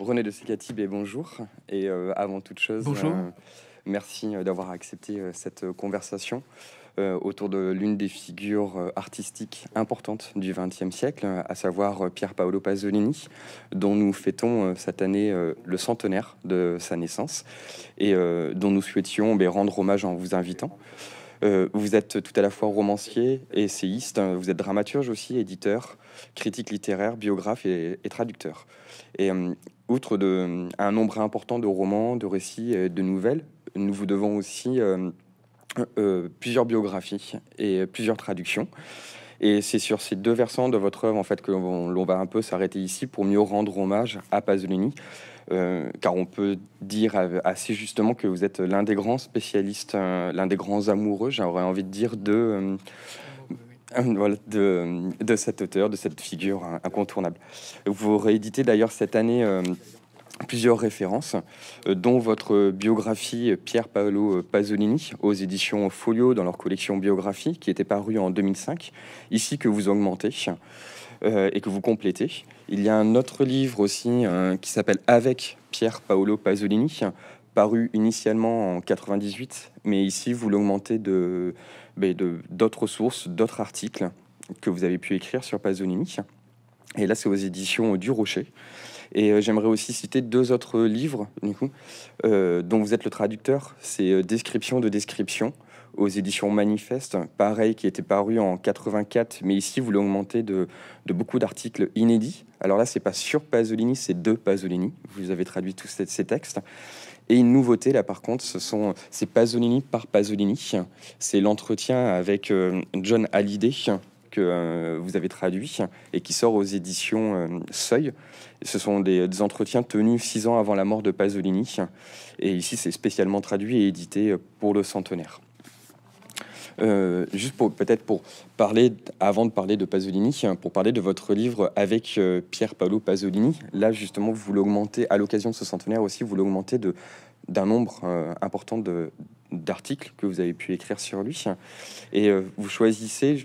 René de Sicatibe bonjour. Et euh, avant toute chose, euh, merci euh, d'avoir accepté cette conversation autour de l'une des figures artistiques importantes du XXe siècle, à savoir Pier Paolo Pasolini, dont nous fêtons cette année le centenaire de sa naissance et dont nous souhaitions ben, rendre hommage en vous invitant. Euh, vous êtes tout à la fois romancier, et essayiste, hein. vous êtes dramaturge aussi, éditeur, critique littéraire, biographe et, traducteur. Et euh, outre de, euh, un nombre important de romans, de récits, et de nouvelles, nous vous devons aussi plusieurs biographies et plusieurs traductions. Et c'est sur ces deux versants de votre œuvre en fait que l'on va un peu s'arrêter ici pour mieux rendre hommage à Pasolini, euh, car on peut dire assez justement que vous êtes l'un des grands spécialistes, euh, l'un des grands amoureux, j'aurais envie de dire, de, euh, voilà, de, de, cet auteur, de cette figure incontournable. Vous rééditez d'ailleurs cette année plusieurs références, dont votre biographie Pierre Paolo Pasolini aux éditions Folio dans leur collection Biographie, qui était parue en 2005, ici que vous augmentez. Euh, et que vous complétez. Il y a un autre livre aussi euh, qui s'appelle Avec Pierre Paolo Pasolini, paru initialement en 98, mais ici vous l'augmentez ben, de d'autres sources, d'autres articles que vous avez pu écrire sur Pasolini. Et là, c'est aux éditions du Rocher. Et euh, j'aimerais aussi citer deux autres livres, du coup, dont vous êtes le traducteur. C'est Description de description aux éditions Manifeste, pareil, qui était paru en 84, mais ici, vous l'augmentez de, de beaucoup d'articles inédits. Alors là, c'est pas sur Pasolini, c'est de Pasolini. Vous avez traduit tous ces, textes. Et une nouveauté, là, par contre, ce sont c'est Pasolini par Pasolini. C'est l'entretien avec euh, John Hallyday que euh, vous avez traduit et qui sort aux éditions euh, Seuil. Ce sont des, des, entretiens tenus six ans avant la mort de Pasolini. Et ici, c'est spécialement traduit et édité pour le centenaire. Euh, juste pour peut-être pour parler, avant de parler de Pasolini, hein, pour parler de votre livre avec euh, Pierre Paolo Pasolini, là justement vous l'augmentez, à l'occasion de ce centenaire aussi, vous l'augmentez de d'un nombre euh, important de d'articles que vous avez pu écrire sur lui. Et vous choisissez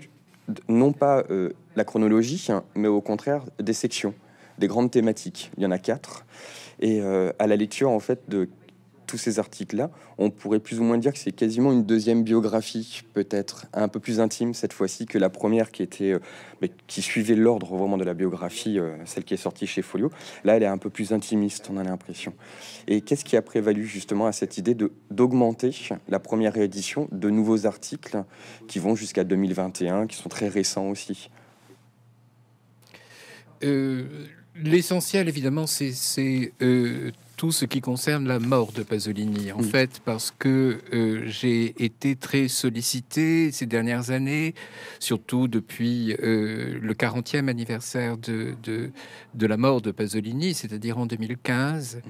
non pas la chronologie, hein, mais au contraire des sections, des grandes thématiques. Il y en a quatre. Et à la lecture en fait de tous ces articles-là, on pourrait plus ou moins dire que c'est quasiment une deuxième biographie, peut-être un peu plus intime cette fois-ci que la première qui était, euh, mais qui suivait l'ordre vraiment de la biographie, euh, celle qui est sortie chez Folio. Là, elle est un peu plus intimiste, on a l'impression. Et qu'est-ce qui a prévalu justement à cette idée de d'augmenter la première réédition de nouveaux articles qui vont jusqu'à 2021, qui sont très récents aussi euh, L'essentiel, évidemment, c'est tout ce qui concerne la mort de Pasolini, en fait, parce que euh, j'ai été très sollicité ces dernières années, surtout depuis euh, le 40e anniversaire de, de, la mort de Pasolini, c'est-à-dire en 2015.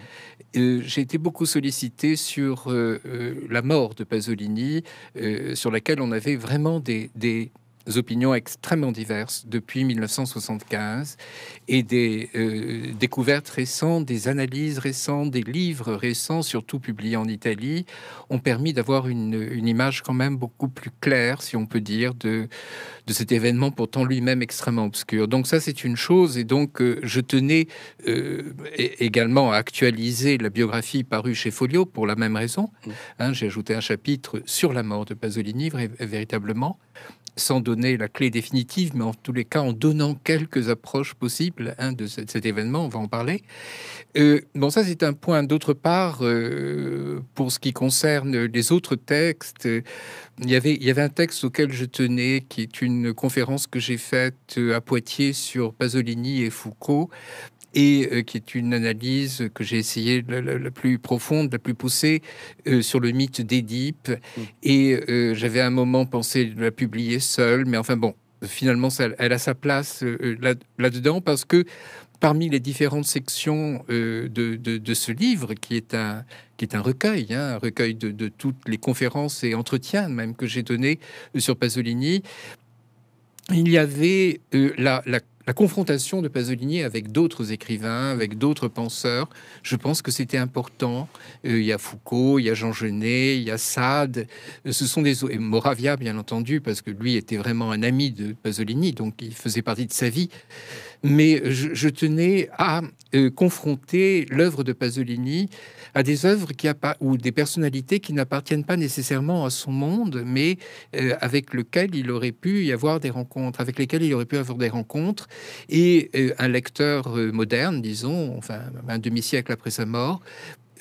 Euh, j'ai été beaucoup sollicité sur la mort de Pasolini, sur laquelle on avait vraiment des opinions extrêmement diverses depuis 1975 et des euh, découvertes récentes, des analyses récentes, des livres récents, surtout publiés en Italie, ont permis d'avoir une, image quand même beaucoup plus claire, si on peut dire, de, de cet événement pourtant lui-même extrêmement obscur. Donc ça, c'est une chose. Et donc, euh, je tenais euh, également à actualiser la biographie parue chez Folio pour la même raison. Mmh. Hein, j'ai ajouté un chapitre sur la mort de Pasolini, véritablement sans donner la clé définitive, mais en tous les cas en donnant quelques approches possibles hein, de cet, événement, on va en parler. Euh, bon, ça c'est un point. D'autre part, euh, pour ce qui concerne les autres textes, il, avait, il y avait un texte auquel je tenais, qui est une conférence que j'ai faite à Poitiers sur Pasolini et Foucault, et euh, qui est une analyse que j'ai essayé la, plus profonde, la plus poussée euh, sur le mythe d'Édipe. Mm. Et euh, j'avais un moment pensé de la publier seule, mais enfin bon, finalement, elle a sa place là-dedans parce que parmi les différentes sections de, ce livre, qui est un, qui est un recueil, hein, un recueil de, toutes les conférences et entretiens même que j'ai donnés sur Pasolini, il y avait la la confrontation de Pasolini avec d'autres écrivains, avec d'autres penseurs, je pense que c'était important. Euh, il y a Foucault, il y a Jean Genet, il y a Sade. Euh, ce sont des et Moravia, bien entendu, parce que lui était vraiment un ami de Pasolini, donc il faisait partie de sa vie. Mais je, tenais à euh, confronter l'œuvre de Pasolini à des œuvres qui pas ou des personnalités qui n'appartiennent pas nécessairement à son monde, mais euh, avec lequel il aurait pu y avoir des rencontres, avec lesquelles il aurait pu avoir des rencontres. Et euh, un lecteur euh, moderne, disons, enfin un demi-siècle après sa mort,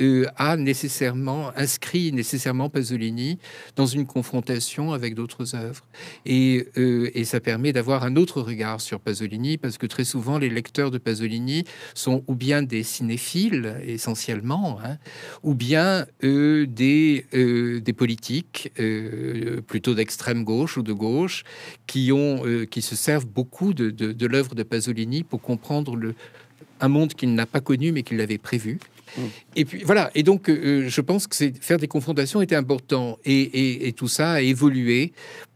euh, a nécessairement inscrit nécessairement Pasolini dans une confrontation avec d'autres œuvres. Euh, et, ça permet d'avoir un autre regard sur Pasolini, parce que très souvent, les lecteurs de Pasolini sont ou bien des cinéphiles, essentiellement, hein, ou bien euh, des, des politiques, plutôt d'extrême gauche ou de gauche, qui, ont, qui se servent beaucoup de, de l'œuvre de Pasolini pour comprendre le, un monde qu'il n'a pas connu mais qu'il avait prévu. Et puis voilà. Et donc, euh, je pense que faire des confrontations était important. et, tout ça a évolué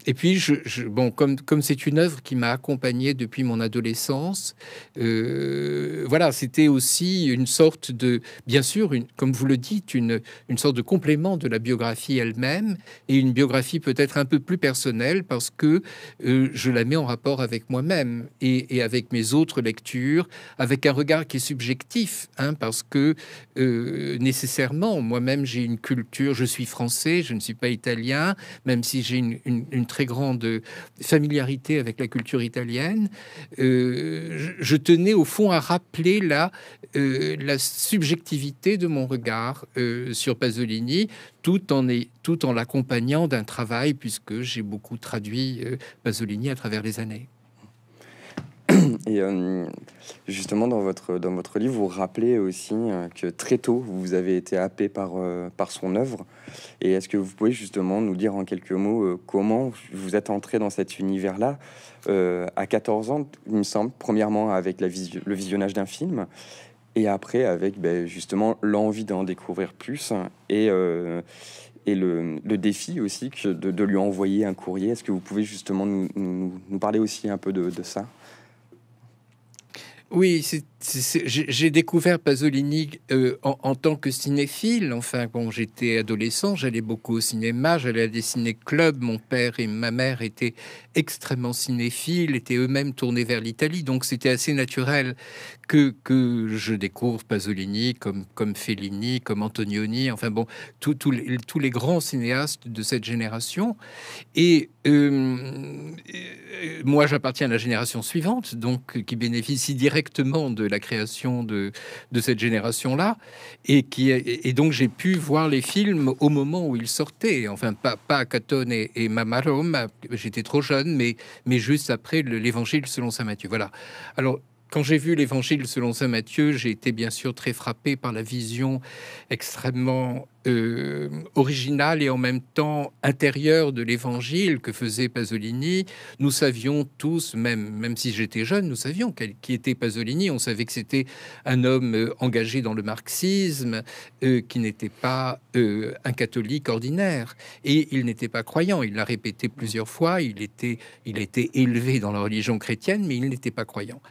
et puis, je, bon, comme c'est une œuvre qui m'a accompagné depuis mon adolescence, euh, voilà, c'était aussi une sorte de, bien sûr, une, comme vous le dites, une, une sorte de complément de la biographie elle-même et une biographie peut-être un peu plus personnelle parce que euh, je la mets en rapport avec moi-même et, avec mes autres lectures, avec un regard qui est subjectif, hein, parce que euh, nécessairement, moi-même, j'ai une culture, je suis français, je ne suis pas italien, même si j'ai une, une, une très grande euh, familiarité avec la culture italienne, euh, je tenais au fond à rappeler la, euh, la subjectivité de mon regard sur Pasolini, tout en, tout en l'accompagnant d'un travail, puisque j'ai beaucoup traduit Pasolini à travers les années. Et euh, justement, dans votre, dans votre livre, vous rappelez aussi euh, que très tôt, vous avez été happé euh, par, son œuvre. Et est-ce que vous pouvez justement nous dire en quelques mots comment vous êtes entré dans cet univers-là à 14 ans, il me semble, premièrement avec la le visionnage d'un film et après avec ben, justement l'envie d'en découvrir plus et, le, défi aussi que de, lui envoyer un courrier. Est-ce que vous pouvez justement nous, parler aussi un peu de ça oui, c'est j'ai découvert Pasolini euh, en, tant que cinéphile. Enfin, bon, j'étais adolescent, j'allais beaucoup au cinéma, j'allais à des ciné-clubs. Mon père et ma mère étaient extrêmement cinéphiles, étaient eux-mêmes tournés vers l'Italie. Donc, c'était assez naturel que, que je découvre Pasolini comme, comme Fellini, comme Antonioni. Enfin, bon, tous les, grands cinéastes de cette génération. Et euh, euh, moi, j'appartiens à la génération suivante, donc qui bénéficie directement de la création de, cette génération-là. Et, qui, et donc j'ai pu voir les films au moment où ils sortaient. Enfin, pas, pas Catone et, et j'étais trop jeune, mais, mais juste après l'Évangile selon Saint Matthieu. Voilà. Alors, quand j'ai vu l'Évangile selon Saint Matthieu, j'ai été bien sûr très frappé par la vision extrêmement euh, original et en même temps intérieur de l'évangile que faisait Pasolini. Nous savions tous, même, même si j'étais jeune, nous savions quel, qui était Pasolini. On savait que c'était un homme euh, engagé dans le marxisme, euh, qui n'était pas un catholique ordinaire. Et il n'était pas croyant. Il l'a répété plusieurs fois. Il était, il était élevé dans la religion chrétienne, mais il n'était pas croyant.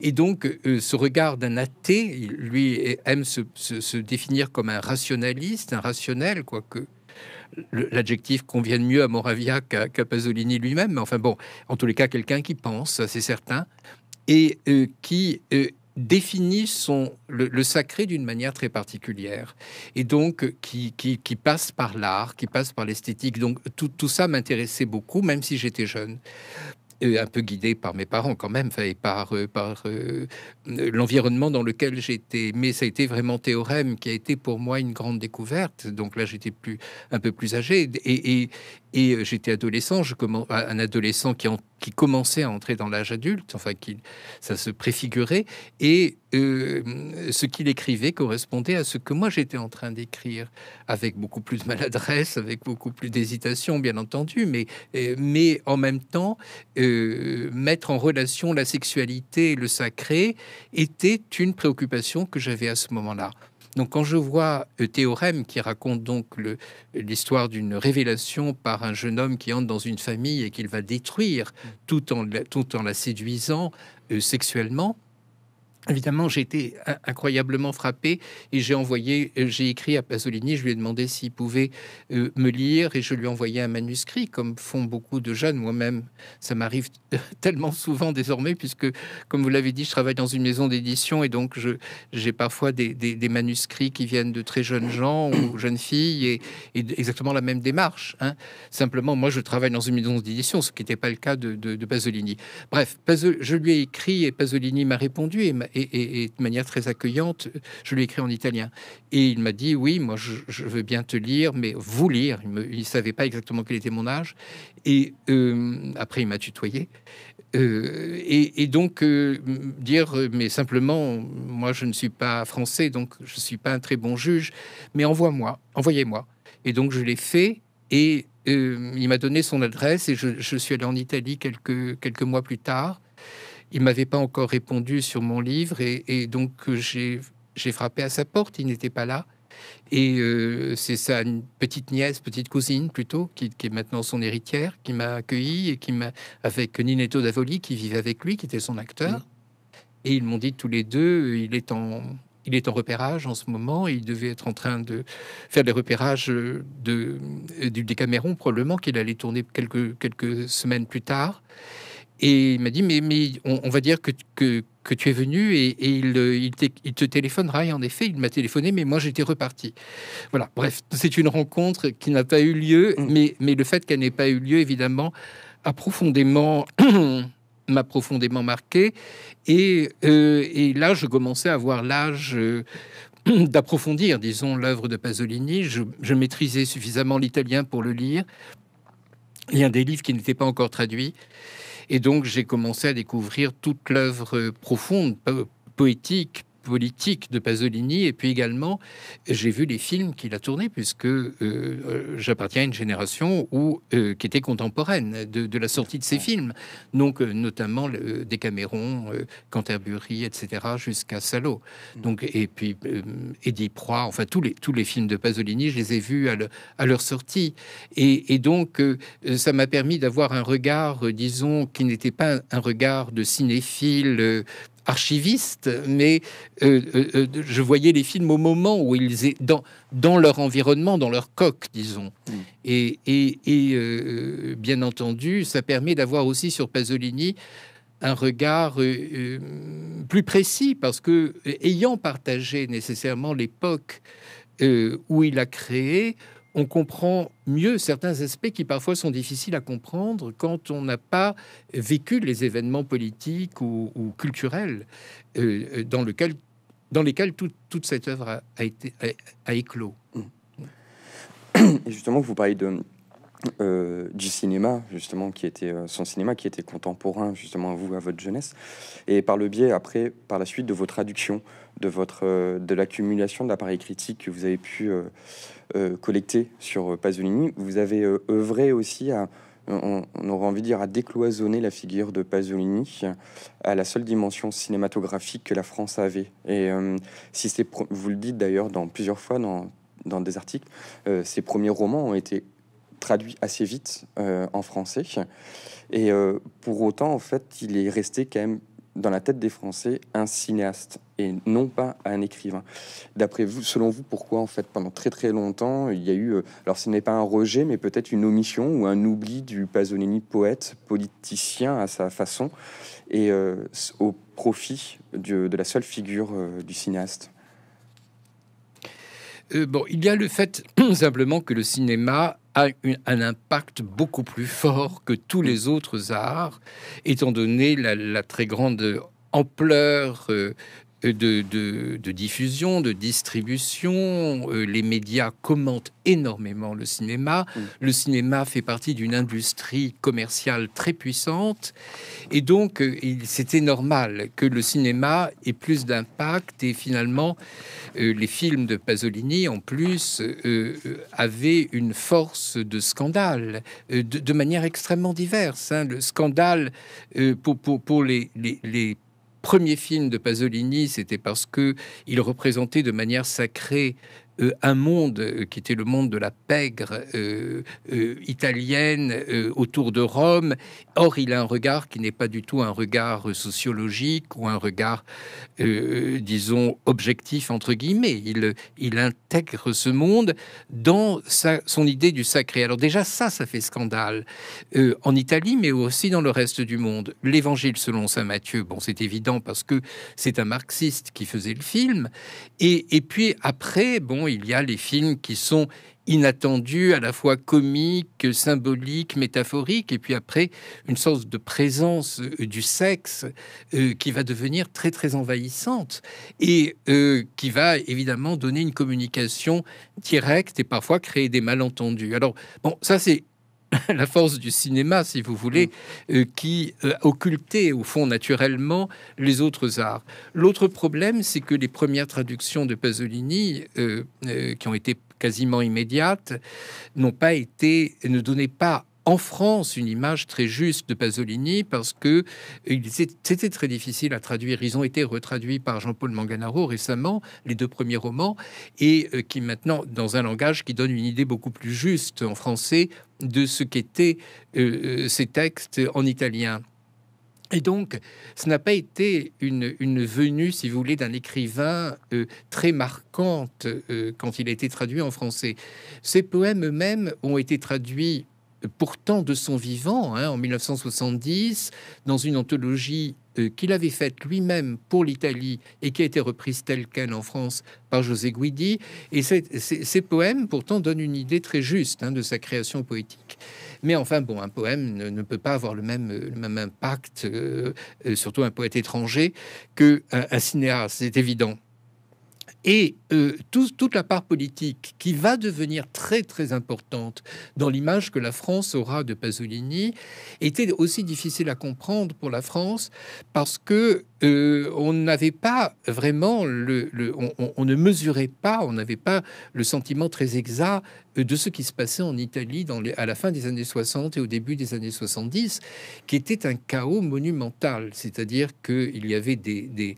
Et donc, ce regard d'un athée, lui aime se, se définir comme un rationaliste, un rationnel, quoique l'adjectif convienne mieux à Moravia qu'à Pasolini lui-même, mais enfin bon, en tous les cas, quelqu'un qui pense, c'est certain, et euh, qui euh, définit son, le, sacré d'une manière très particulière, et donc euh, qui, qui, passe par l'art, qui passe par l'esthétique. Donc tout, tout ça m'intéressait beaucoup, même si j'étais jeune. Euh, un peu guidé par mes parents quand même, et par, euh, euh, l'environnement dans lequel j'étais. Mais ça a été vraiment Théorème qui a été pour moi une grande découverte. Donc là, j'étais plus un peu plus âgé et, et euh, j'étais adolescent, un adolescent qui, commençait à entrer dans l'âge adulte, enfin, qui, ça se préfigurait. Et euh, ce qu'il écrivait correspondait à ce que moi j'étais en train d'écrire, avec beaucoup plus de maladresse, avec beaucoup plus d'hésitation, bien entendu, mais, euh, en même temps, mettre en relation la sexualité et le sacré était une préoccupation que j'avais à ce moment-là. Donc quand je vois euh, Théorème qui raconte donc l'histoire d'une révélation par un jeune homme qui entre dans une famille et qu'il va détruire mmh. tout en, la séduisant euh, sexuellement, Évidemment, j'ai été incroyablement frappé et j'ai envoyé, euh, j'ai écrit à Pasolini, je lui ai demandé s'il pouvait euh, me lire et je lui ai envoyé un manuscrit, comme font beaucoup de jeunes. Moi-même, ça m'arrive tellement souvent désormais, puisque, comme vous l'avez dit, je travaille dans une maison d'édition et donc j'ai parfois des, des, manuscrits qui viennent de très jeunes gens ou jeunes filles et, exactement la même démarche. Hein. Simplement, moi, je travaille dans une maison d'édition, ce qui n'était pas le cas de, Pasolini. Bref, je lui ai écrit et Pasolini m'a répondu et et, de manière très accueillante. Je lui ai écrit en italien. Et il m'a dit Oui, moi, je, veux bien te lire, mais vous lire. Il ne savait pas exactement quel était mon âge. Et euh, après, il m'a tutoyé. Euh, et, donc, euh, dire Mais simplement, moi, je ne suis pas français, donc je ne suis pas un très bon juge, mais envoie-moi, envoyez-moi. Et donc, je l'ai fait. Et il m'a donné son adresse et je, je suis allé en Italie quelques, quelques mois plus tard il m'avait pas encore répondu sur mon livre et, donc euh, j'ai frappé à sa porte. Il n'était pas là. Et euh, c'est sa petite nièce, petite cousine plutôt, qui, est maintenant son héritière, qui m'a accueilli et qui m'a avec Ninetto Davoli qui vivait avec lui, qui était son acteur. Et ils m'ont dit tous les deux, euh, il est en repérage en ce moment. il devait être en train de faire des repérages de, du Décameron, probablement qu'il allait tourner quelques semaines plus tard. Et il m'a dit, mais, mais on, va dire que, que, tu es venu et, il, te téléphonera. Et en effet, il m'a téléphoné, mais moi, j'étais reparti. Voilà, bref, c'est une rencontre qui n'a pas eu lieu, mm. mais, mais le fait qu'elle n'ait pas eu lieu, évidemment, a profondément... m'a profondément marqué. Et, euh, et, là, je commençais à avoir l'âge euh, d'approfondir, disons, l'œuvre de Pasolini. Je, je maîtrisais suffisamment l'italien pour le lire. Il y a des livres qui n'étaient pas encore traduits. Et donc j'ai commencé à découvrir toute l'œuvre euh, profonde, poétique, politique de Pasolini. Et puis également, j'ai vu les films qu'il a tournés, puisque euh, euh, j'appartiens à une génération où, euh, qui était contemporaine de, la sortie de ses films. Donc, notamment des Camérons, Canterbury, etc., jusqu'à Salo. Hmm. Donc, et puis Eddie Proie, enfin, tous les, tous les films de Pasolini, je les ai vus à, leur sortie. et donc, ça m'a permis d'avoir un regard, disons, qui n'était pas un regard de cinéphile archiviste, mais euh, euh, euh, je voyais les films au moment où ils étaient dans, leur environnement, dans leur coque, disons. Mm. Et, bien entendu, ça permet d'avoir aussi sur Pasolini un regard plus précis, parce que ayant partagé nécessairement l'époque où il a créé, on comprend mieux certains aspects qui parfois sont difficiles à comprendre quand on n'a pas vécu les événements politiques ou, culturels euh, euh, dans, lequel, dans lesquels toute cette œuvre a, été, éclos. Mmh. justement, vous parlez de, euh, du cinéma, justement, qui était euh, son cinéma qui était contemporain, justement, à vous, à votre jeunesse, et par le biais, après, par la suite, de vos traductions, de, votre, euh, de l'accumulation d'appareils critiques que vous avez pu collecter sur Pasolini, vous avez œuvré aussi à, on, aurait envie de dire, à décloisonner la figure de Pasolini à la seule dimension cinématographique que la France avait. Et si c'est, vous le dites d'ailleurs dans plusieurs fois dans, dans des articles, ses premiers romans ont été traduit assez vite euh, en français. Et euh, pour autant, en fait, il est resté quand même dans la tête des Français un cinéaste et non pas un écrivain. D'après vous, selon vous, pourquoi en fait pendant très très longtemps il y a eu, euh, alors ce n'est pas un rejet, mais peut-être une omission ou un oubli du Pasolini poète, politicien à sa façon, et au profit de la seule figure du cinéaste. bon, il y a le fait simplement que le cinéma a un impact beaucoup plus fort que tous les autres arts, étant donné la, très grande ampleur euh, euh, de, diffusion, de distribution. Euh, les médias commentent énormément le cinéma. Mm. Le cinéma fait partie d'une industrie commerciale très puissante. Et donc, euh, c'était normal que le cinéma ait plus d'impact. Et finalement, les films de Pasolini, en plus, avaient une force de scandale de, manière extrêmement diverse. Hein. Le scandale pour, pour, les, les, les premier film de Pasolini, c'était parce que il représentait de manière sacrée euh, un monde euh, qui était le monde de la pègre euh, italienne autour de Rome. Or, il a un regard qui n'est pas du tout un regard sociologique ou un regard, disons, objectif, entre guillemets. Il, il intègre ce monde dans sa, son idée du sacré. Alors déjà, ça, ça fait scandale en Italie, mais aussi dans le reste du monde. L'évangile selon Saint Matthieu, bon, c'est évident parce que c'est un marxiste qui faisait le film. Et, et puis après, bon, il y a les films qui sont inattendus, à la fois comiques, symboliques, métaphoriques, et puis après, une sorte de présence euh, du sexe euh, qui va devenir très, très envahissante et euh, qui va évidemment donner une communication directe et parfois créer des malentendus. Alors, bon, ça c'est la force du cinéma, si vous voulez, mm. euh, qui euh, occultait au fond naturellement les autres arts. L'autre problème, c'est que les premières traductions de Pasolini, euh, qui ont été quasiment immédiates, n'ont pas été, ne donnaient pas en France une image très juste de Pasolini parce que c'était très difficile à traduire. Ils ont été retraduits par Jean-Paul Manganaro récemment, les deux premiers romans, et euh, qui maintenant, dans un langage qui donne une idée beaucoup plus juste en français de ce qu'étaient euh, euh, ces textes en italien. Et donc, ce n'a pas été une, venue, si vous voulez, d'un écrivain très marquante quand il a été traduit en français. Ces poèmes eux-mêmes ont été traduits pourtant de son vivant, hein, en 1970, dans une anthologie euh, qu'il avait faite lui-même pour l'Italie et qui a été reprise telle qu'elle en France par José Guidi. Et ces, poèmes, pourtant, donnent une idée très juste hein, de sa création poétique. Mais enfin, bon, un poème ne, peut pas avoir le même, euh, impact, euh, surtout un poète étranger, qu'un un cinéaste, c'est évident. Et euh, toute la part politique qui va devenir très très importante dans l'image que la France aura de Pasolini était aussi difficile à comprendre pour la France parce que euh, on n'avait pas vraiment le, on, ne mesurait pas, on n'avait pas le sentiment très exact de ce qui se passait en Italie à la fin des années 60 et au début des années 70, qui était un chaos monumental. C'est-à-dire qu'il y avait des,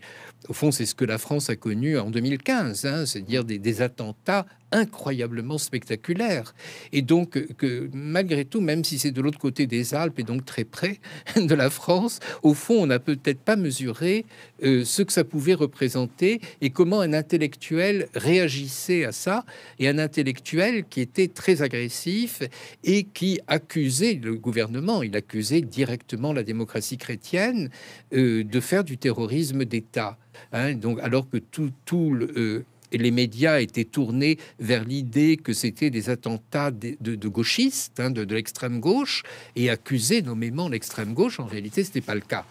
au fond, c'est ce que la France a connu en 2015, hein, c'est-à-dire des, attentats incroyablement spectaculaire. Et donc, que malgré tout, même si c'est de l'autre côté des Alpes et donc très près de la France, au fond, on n'a peut-être pas mesuré euh, ce que ça pouvait représenter et comment un intellectuel réagissait à ça. Et un intellectuel qui était très agressif et qui accusait le gouvernement, il accusait directement la démocratie chrétienne euh, de faire du terrorisme d'État. Hein. donc, alors que tout, tout le, euh, les médias étaient tournés vers l'idée que c'était des attentats de, gauchistes, hein, de, l'extrême gauche, et accusaient nommément l'extrême gauche. En réalité, ce n'était pas le cas.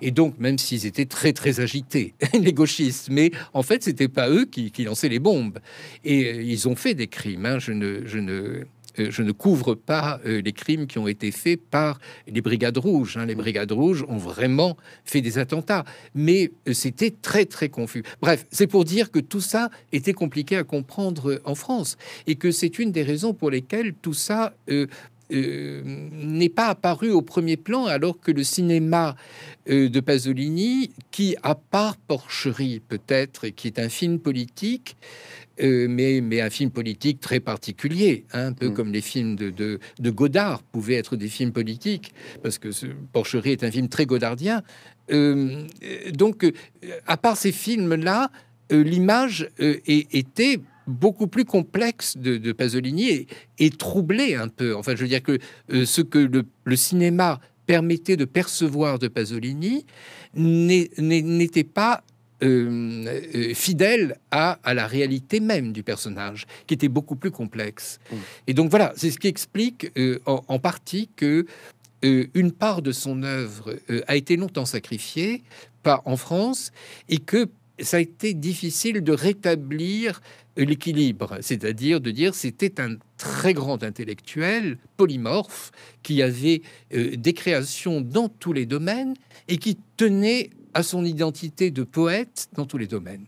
Et donc, même s'ils étaient très très agités, les gauchistes, mais en fait, c'était pas eux qui, lançaient les bombes. Et euh, ils ont fait des crimes. Hein. Je ne, je ne euh, je ne couvre pas euh, les crimes qui ont été faits par les brigades rouges. Hein. Les mm. brigades rouges ont vraiment fait des attentats, mais euh, c'était très très confus. Bref, c'est pour dire que tout ça était compliqué à comprendre en France et que c'est une des raisons pour lesquelles tout ça n'est pas apparu au premier plan, alors que le cinéma de Pasolini, qui, à part Porcherie peut-être, et qui est un film politique, euh, mais, un film politique très particulier, hein, un peu mm. comme les films de, Godard pouvaient être des films politiques, parce que ce, Porcherie est un film très godardien. Euh, euh, donc, à part ces films-là, l'image était beaucoup plus complexe de, Pasolini et, troublée un peu. Enfin, je veux dire que ce que le, le cinéma permettait de percevoir de Pasolini n'était pas euh, euh, fidèle à, la réalité même du personnage, qui était beaucoup plus complexe. Mm. Et donc voilà, c'est ce qui explique euh, en, partie que une part de son œuvre a été longtemps sacrifiée pas en France et que ça a été difficile de rétablir l'équilibre, c'est-à-dire de dire c'était un très grand intellectuel polymorphe qui avait des créations dans tous les domaines et qui tenait à son identité de poète dans tous les domaines.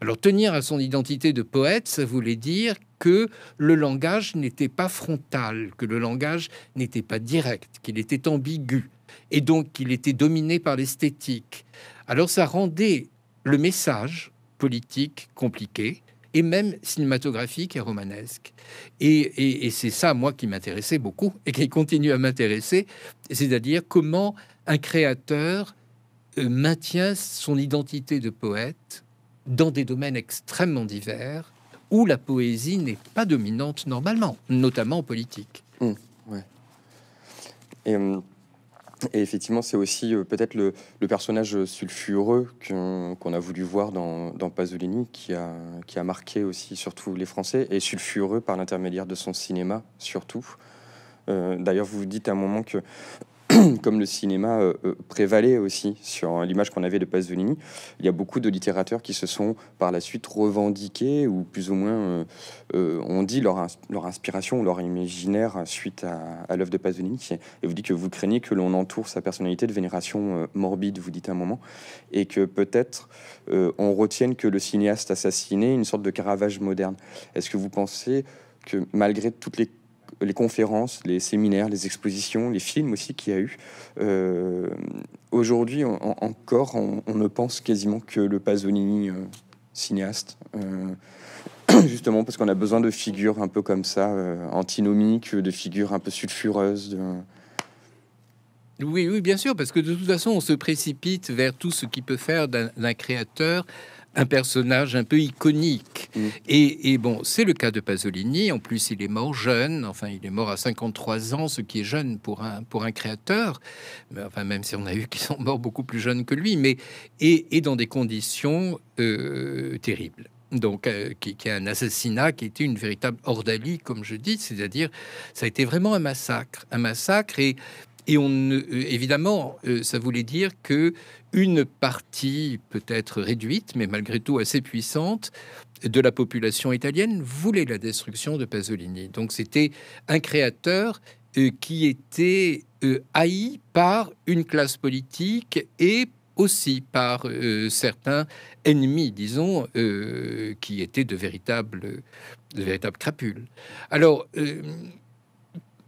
Alors tenir à son identité de poète, ça voulait dire que le langage n'était pas frontal, que le langage n'était pas direct, qu'il était ambigu, et donc qu'il était dominé par l'esthétique. Alors ça rendait le message politique compliqué, et même cinématographique et romanesque. Et, c'est ça, moi, qui m'intéressait beaucoup, et qui continue à m'intéresser, c'est-à-dire comment un créateur euh, maintient son identité de poète dans des domaines extrêmement divers où la poésie n'est pas dominante normalement, notamment en politique. Mmh, euh, et, effectivement, c'est aussi euh, peut-être le, personnage sulfureux qu'on a voulu voir dans, dans Pasolini qui a, qui a, marqué aussi surtout les Français, et sulfureux par l'intermédiaire de son cinéma surtout. D'ailleurs, vous dites à un moment que comme le cinéma euh, euh, prévalait aussi sur l'image qu'on avait de Pasolini, il y a beaucoup de littérateurs qui se sont par la suite revendiqués ou plus ou moins on euh, ont dit leur, inspiration, leur imaginaire suite à, l'œuvre de Pasolini. Et vous dites que vous craignez que l'on entoure sa personnalité de vénération morbide, vous dites un moment, et que peut-être on retienne que le cinéaste assassiné, une sorte de caravage moderne. Est-ce que vous pensez que malgré toutes les les conférences, les séminaires, les expositions, les films aussi qu'il y a eu. Euh, aujourd'hui, encore, on, ne pense quasiment que le Pasolini euh, cinéaste. Euh, justement parce qu'on a besoin de figures un peu comme ça, antinomiques, de figures un peu sulfureuses. oui, oui, bien sûr, parce que de toute façon, on se précipite vers tout ce qui peut faire d'un créateur un personnage un peu iconique. Mm. Et, bon, c'est le cas de Pasolini. En plus, il est mort jeune. Enfin, il est mort à 53 ans, ce qui est jeune pour un, pour un créateur. Mais, enfin, même si on a eu qui sont morts beaucoup plus jeunes que lui, mais et, dans des conditions euh, terribles donc euh, qui, a un assassinat qui était une véritable ordalie, comme je dis, c'est-à-dire ça a été vraiment un massacre, un massacre et on euh, évidemment ça voulait dire que une partie peut-être réduite, mais malgré tout assez puissante, de la population italienne voulait la destruction de Pasolini. Donc c'était un créateur euh, qui était euh, haï par une classe politique et aussi par euh, certains ennemis, disons, qui étaient de véritables, de véritables crapules. Alors,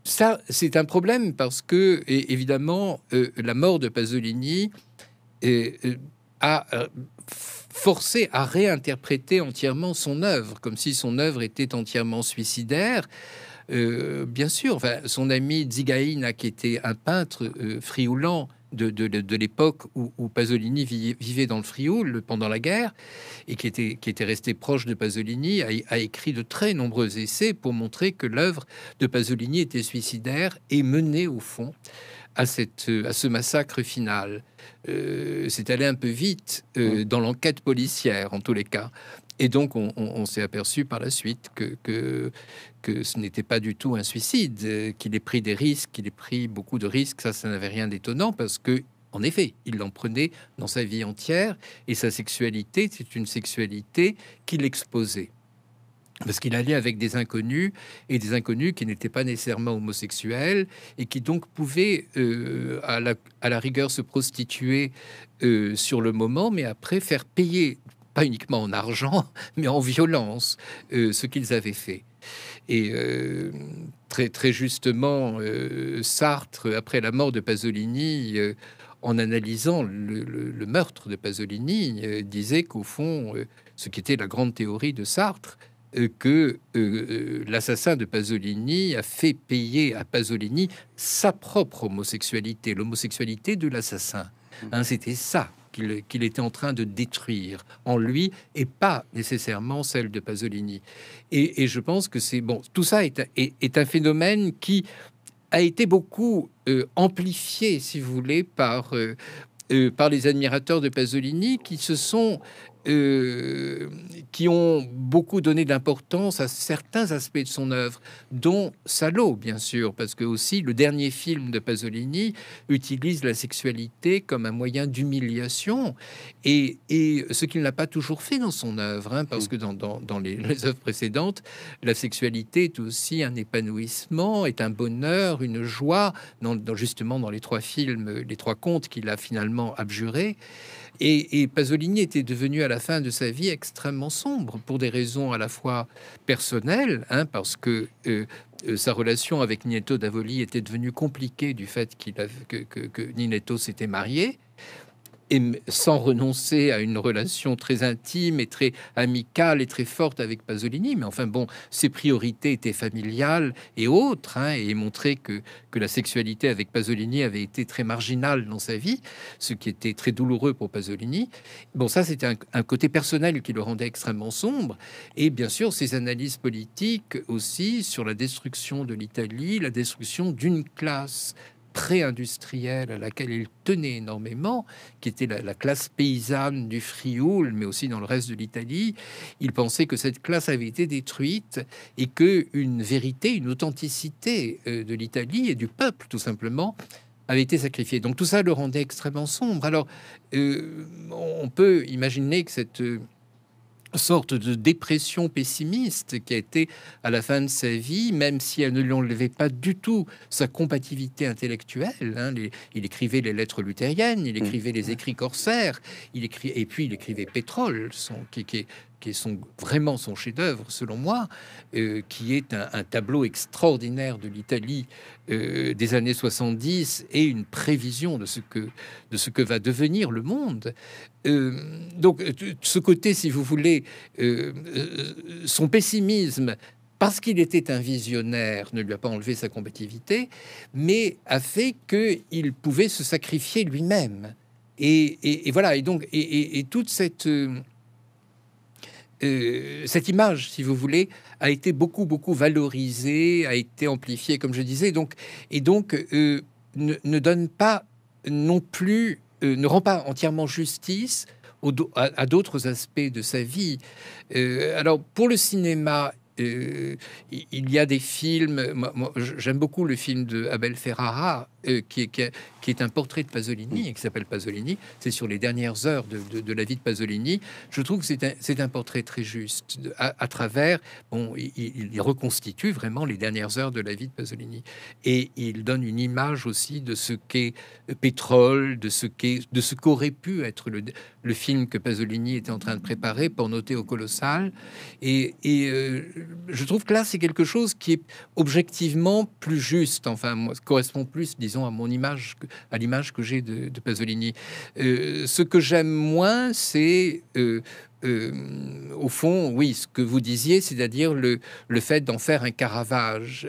ça, c'est un problème parce que, évidemment, la mort de Pasolini a euh, forcé à réinterpréter entièrement son œuvre, comme si son œuvre était entièrement suicidaire. Euh, bien sûr, son ami Zigaïna, qui était un peintre euh, frioulant de, l'époque où, Pasolini vivait dans le Frioul pendant la guerre et qui était, resté proche de Pasolini, a, a écrit de très nombreux essais pour montrer que l'œuvre de Pasolini était suicidaire et menée au fond à, cette, à ce massacre final. Euh, c'est allé un peu vite euh, mm. dans l'enquête policière, en tous les cas. Et donc, on, s'est aperçu par la suite que, que, ce n'était pas du tout un suicide, euh, qu'il ait pris des risques, qu'il ait pris beaucoup de risques. Ça, ça n'avait rien d'étonnant parce que en effet, il l'en prenait dans sa vie entière et sa sexualité, c'est une sexualité qui l'exposait parce qu'il allait avec des inconnus et des inconnus qui n'étaient pas nécessairement homosexuels et qui donc pouvaient euh, à, la, rigueur se prostituer euh, sur le moment, mais après faire payer, pas uniquement en argent, mais en violence, euh, ce qu'ils avaient fait. Et très, très justement, Sartre, après la mort de Pasolini, en analysant le, meurtre de Pasolini, disait qu'au fond, ce qui était la grande théorie de Sartre, euh, que euh, euh, l'assassin de Pasolini a fait payer à Pasolini sa propre homosexualité, l'homosexualité de l'assassin. Mmh. Hein, c'était ça qu'il était en train de détruire en lui et pas nécessairement celle de Pasolini. Et, je pense que c'est bon. Tout ça est, un phénomène qui a été beaucoup amplifié, si vous voulez, par, par les admirateurs de Pasolini qui se sont euh, qui ont beaucoup donné d'importance à certains aspects de son œuvre, dont Salo, bien sûr, parce que aussi le dernier film de Pasolini utilise la sexualité comme un moyen d'humiliation, et, ce qu'il n'a pas toujours fait dans son œuvre, hein, parce mm. que dans, les, œuvres précédentes, la sexualité est aussi un épanouissement, est un bonheur, une joie, justement dans les trois films, les trois contes qu'il a finalement abjurés. Et, Pasolini était devenu à la fin de sa vie extrêmement sombre pour des raisons à la fois personnelles, hein, parce que euh, euh, sa relation avec Nieto d'Avoli était devenue compliquée du fait que, que, s'était marié et sans renoncer à une relation très intime et très amicale et très forte avec Pasolini. Mais enfin bon, ses priorités étaient familiales et autres, hein, et montrer que, que la sexualité avec Pasolini avait été très marginale dans sa vie, ce qui était très douloureux pour Pasolini. Bon, ça c'était un côté personnel qui le rendait extrêmement sombre. Et bien sûr, ses analyses politiques aussi sur la destruction de l'Italie, la destruction d'une classe pré-industrielle à laquelle il tenait énormément, qui était la, classe paysanne du Frioul, mais aussi dans le reste de l'Italie. Il pensait que cette classe avait été détruite et que une vérité, une authenticité euh, de l'Italie et du peuple, tout simplement, avait été sacrifiée. Donc tout ça le rendait extrêmement sombre. Alors, euh, on peut imaginer que cette euh, sorte de dépression pessimiste qui a été à la fin de sa vie, même si elle ne lui enlevait pas du tout sa compatibilité intellectuelle. Hein. il écrivait les lettres luthériennes, il mmh. écrivait les écrits corsaires, il écrit, et puis il écrivait Pétrole, son, qui, qui est vraiment son chef-d'œuvre, selon moi, euh, qui est un, tableau extraordinaire de l'Italie euh, des années 70 et une prévision de ce que, de ce que va devenir le monde. Euh, donc, ce côté, si vous voulez, son pessimisme, parce qu'il était un visionnaire, ne lui a pas enlevé sa combativité, mais a fait qu'il pouvait se sacrifier lui-même. Et, voilà, et donc, et toute cette euh, cette image, si vous voulez, a été beaucoup, beaucoup valorisée, a été amplifiée, comme je disais, donc, et donc euh, ne, donne pas non plus, euh, ne rend pas entièrement justice à, à d'autres aspects de sa vie. alors, pour le cinéma, il y a des films, j'aime beaucoup le film de Abel Ferrara, euh, qui, est, qui, est un portrait de Pasolini, et qui s'appelle Pasolini. C'est sur les dernières heures de, la vie de Pasolini. Je trouve que c'est un, un, portrait très juste à, travers. Bon, il, reconstitue vraiment les dernières heures de la vie de Pasolini et il donne une image aussi de ce qu'est pétrole, de ce qu'est, de ce qu'aurait pu être le, film que Pasolini était en train de préparer pour noter au colossal. Et, euh, je trouve que là, c'est quelque chose qui est objectivement plus juste. Enfin, correspond plus, disons à mon image, à l'image que j'ai de, Pasolini. Euh, ce que j'aime moins, c'est euh, euh, au fond, oui, ce que vous disiez, c'est-à-dire le, le fait d'en faire un Caravage.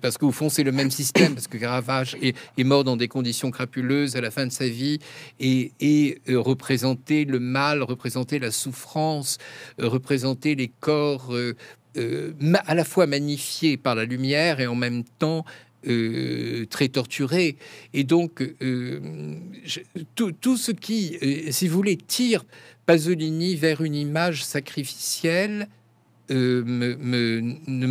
parce qu'au fond, c'est le même système, parce que Caravage est, mort dans des conditions crapuleuses à la fin de sa vie, et, et représenter le mal, représenter la souffrance, représenter les corps à la fois magnifiés par la lumière et en même temps euh, très torturé. Et donc, euh, tout, ce qui, euh, si vous voulez, tire Pasolini vers une image sacrificielle ne, me ne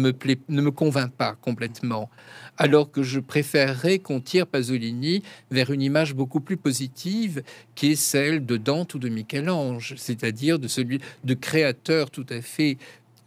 me convainc pas complètement. Alors que je préférerais qu'on tire Pasolini vers une image beaucoup plus positive qui est celle de Dante ou de Michel-Ange, c'est-à-dire de celui de créateur tout à fait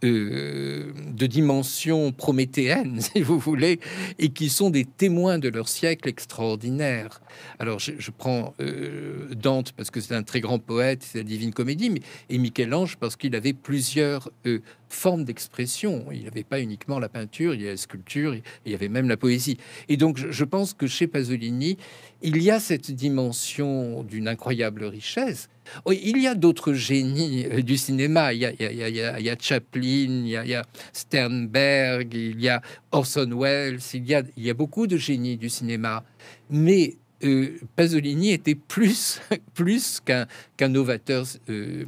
euh, de dimension prométhéenne, si vous voulez, et qui sont des témoins de leur siècle extraordinaire. Alors, je, prends euh, Dante parce que c'est un très grand poète, c'est la Divine Comédie, et Michel-Ange parce qu'il avait plusieurs euh, formes d'expression. Il n'avait pas uniquement la peinture, il y a la sculpture, il y avait même la poésie. Et donc, je pense que chez Pasolini, il y a cette dimension d'une incroyable richesse Oh, il y a d'autres génies euh, du cinéma. Il y a, Chaplin, il y a, Sternberg, il y a Orson Welles, il y a, beaucoup de génies du cinéma. Mais euh, Pasolini était plus, plus qu'un novateur euh,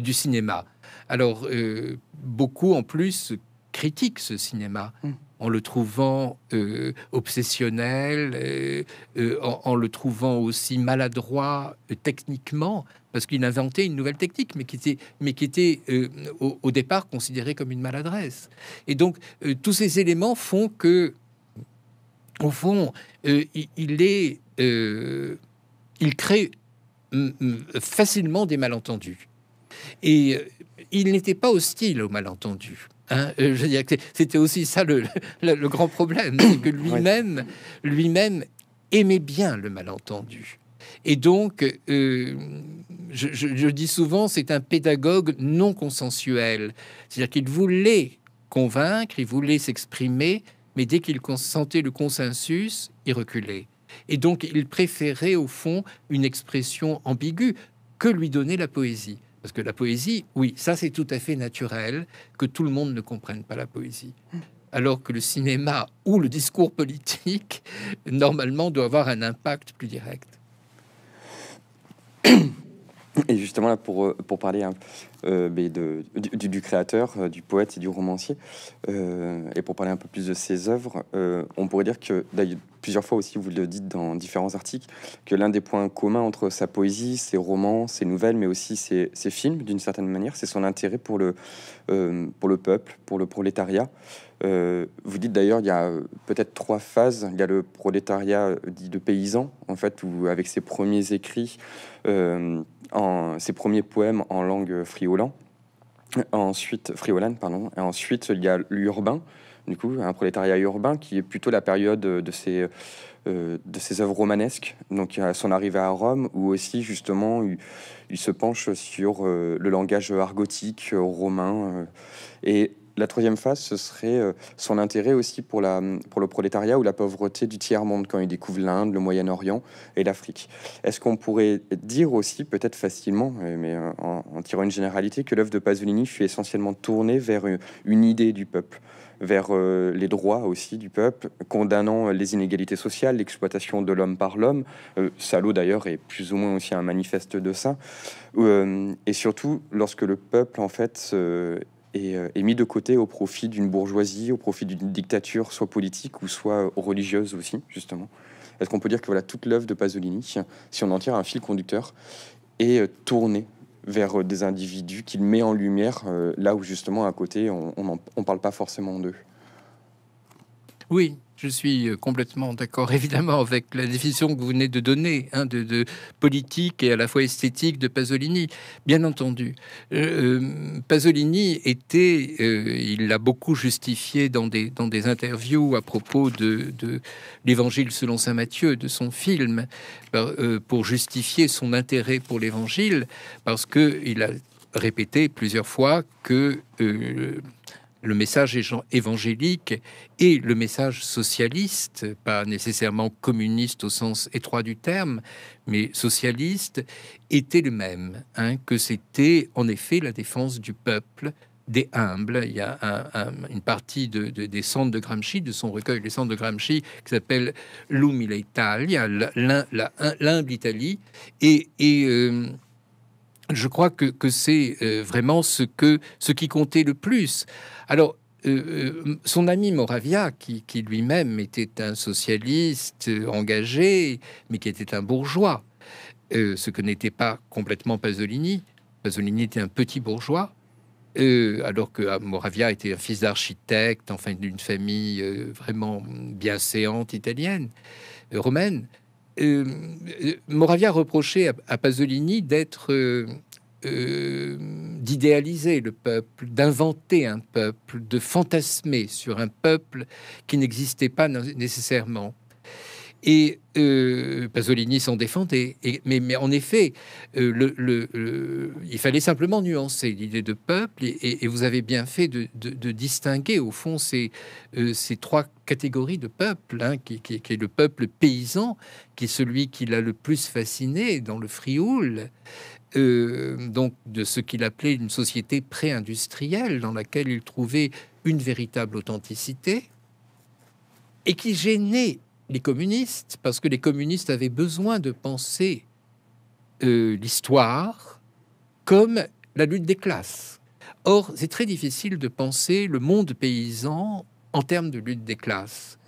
du cinéma. Alors, beaucoup en plus critiquent ce cinéma. Hum en le trouvant euh, obsessionnel, euh, euh, en, le trouvant aussi maladroit techniquement, parce qu'il inventait une nouvelle technique, mais qui était, mais qui était au, départ considérée comme une maladresse. Et donc, tous ces éléments font que, au fond, il, est... il crée facilement des malentendus. Et il n'était pas hostile aux malentendus. Hein, euh, c'était aussi ça le, grand problème, que lui-même lui-même aimait bien le malentendu. Et donc, euh, je, dis souvent, c'est un pédagogue non consensuel. C'est-à-dire qu'il voulait convaincre, il voulait s'exprimer, mais dès qu'il sentait le consensus, il reculait. Et donc, il préférait, au fond, une expression ambiguë que lui donnait la poésie. Parce que la poésie, oui, ça c'est tout à fait naturel que tout le monde ne comprenne pas la poésie. Alors que le cinéma ou le discours politique, normalement, doit avoir un impact plus direct. Et justement, là, pour, euh, pour parler hein, euh, de, du, créateur, euh, du poète et du romancier, et pour parler un peu plus de ses œuvres, on pourrait dire que, d'ailleurs, plusieurs fois aussi, vous le dites dans différents articles, que l'un des points communs entre sa poésie, ses romans, ses nouvelles, mais aussi ses, ses films, d'une certaine manière, c'est son intérêt pour le, pour le peuple, pour le prolétariat. vous dites d'ailleurs, il y a peut-être trois phases. Il y a le prolétariat dit de paysan, en fait, où avec ses premiers écrits, ses premiers poèmes en langue friolant. Ensuite, friolane, pardon. Et ensuite, il y a l'urbain, du coup, un prolétariat urbain qui est plutôt la période de ses, euh, de ses œuvres romanesques, donc son arrivée à Rome, où aussi justement il, se penche sur euh, le langage argotique euh, romain. et la troisième phase, ce serait euh, son intérêt aussi pour, la, pour le prolétariat ou la pauvreté du tiers-monde quand il découvre l'Inde, le Moyen-Orient et l'Afrique. Est-ce qu'on pourrait dire aussi, peut-être facilement, mais euh, en, tirant une généralité, que l'œuvre de Pasolini fut essentiellement tournée vers euh, une, idée du peuple vers les droits aussi du peuple, condamnant les inégalités sociales, l'exploitation de l'homme par l'homme. Salaud, d'ailleurs est plus ou moins aussi un manifeste de ça. et surtout, lorsque le peuple en fait euh, et mis de côté au profit d'une bourgeoisie, au profit d'une dictature, soit politique ou soit euh, religieuse aussi, justement. Est-ce qu'on peut dire que voilà toute l'œuvre de Pasolini, si on en tire un fil conducteur, est euh, tournée vers des individus qu'il met en lumière là où justement à côté on ne parle pas forcément d'eux oui, je suis euh, complètement d'accord, évidemment, avec la définition que vous venez de donner, hein, de, politique et à la fois esthétique de Pasolini, bien entendu. Euh, euh, Pasolini était, il l'a beaucoup justifié dans des, dans des interviews à propos de, l'Évangile selon Saint Matthieu, de son film, pour justifier son intérêt pour l'Évangile, parce qu'il a répété plusieurs fois que le message évangélique et le message socialiste, pas nécessairement communiste au sens étroit du terme, mais socialiste, était le même, hein, que c'était en effet la défense du peuple, des humbles. Il y a une partie de, des centres de Gramsci, de son recueil des centres de Gramsci, qui s'appelle L'Umile Italia, l'humble Italie, et, et euh, je crois que, c'est euh, vraiment ce, qui comptait le plus. Alors, euh, euh, son ami Moravia, qui, lui-même était un socialiste engagé, mais qui était un bourgeois, ce que n'était pas complètement Pasolini. Pasolini était un petit bourgeois, alors que ah, Moravia était un fils d'architecte, enfin d'une famille vraiment bien séante italienne, romaine. Euh, euh, Moravia reprochait à, Pasolini d'être euh, d'idéaliser le peuple, d'inventer un peuple, de fantasmer sur un peuple qui n'existait pas nécessairement. Et euh, Pasolini s'en défendait. mais, en effet, euh, le, il fallait simplement nuancer l'idée de peuple. Et, vous avez bien fait de, distinguer, au fond, euh, ces, trois catégories de peuple, hein, qui, est le peuple paysan, qui est celui qui l'a le plus fasciné dans le Frioul, donc de ce qu'il appelait une société pré-industrielle, dans laquelle il trouvait une véritable authenticité, et qui gênait les communistes, parce que les communistes avaient besoin de penser euh, l'histoire comme la lutte des classes. Or, c'est très difficile de penser le monde paysan en termes de lutte des classes.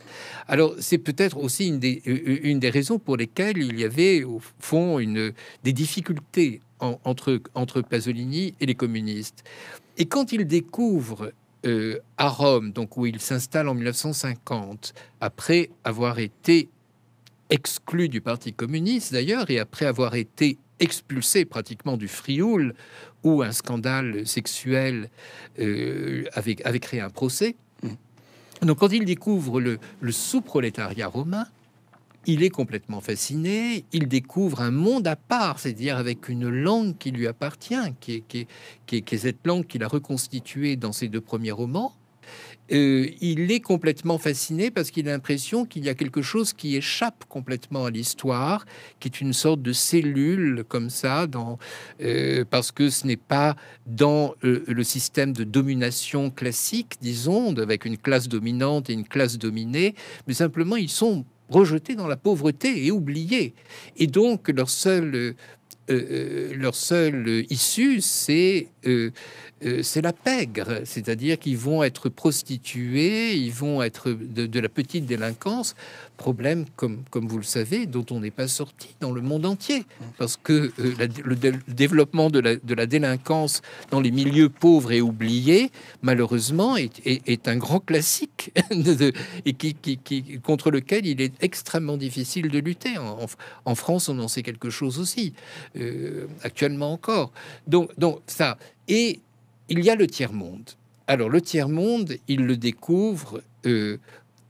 Alors, c'est peut-être aussi une des, euh, euh, une des, raisons pour lesquelles il y avait, au fond, une, des difficultés entre, entre Pasolini et les communistes. Et quand il découvre euh, à Rome, donc où il s'installe en 1950, après avoir été exclu du Parti communiste d'ailleurs, et après avoir été expulsé pratiquement du Frioul, où un scandale sexuel euh, avait, créé un procès. Mmh. Donc quand il découvre le sous-prolétariat romain, il est complètement fasciné, il découvre un monde à part, c'est-à-dire avec une langue qui lui appartient, qui est, cette langue qu'il a reconstituée dans ses deux premiers romans. Euh, il est complètement fasciné parce qu'il a l'impression qu'il y a quelque chose qui échappe complètement à l'histoire, qui est une sorte de cellule comme ça, dans, euh, parce que ce n'est pas dans euh, le système de domination classique, disons, avec une classe dominante et une classe dominée, mais simplement ils sont rejetés dans la pauvreté et oubliés. Et donc, leur seule, euh, euh, leur issue, c'est euh, euh, c'est la pègre, c'est-à-dire qu'ils vont être prostitués, ils vont être de, la petite délinquance, problème comme, comme vous le savez, dont on n'est pas sorti dans le monde entier, parce que euh, le, développement de la, de la, délinquance dans les milieux pauvres et oubliés, malheureusement, est, un grand classique et qui, qui, contre lequel il est extrêmement difficile de lutter. En, en France, on en sait quelque chose aussi, actuellement encore. Donc, donc ça, et il y a le tiers-monde. Alors le tiers-monde, il le découvre euh,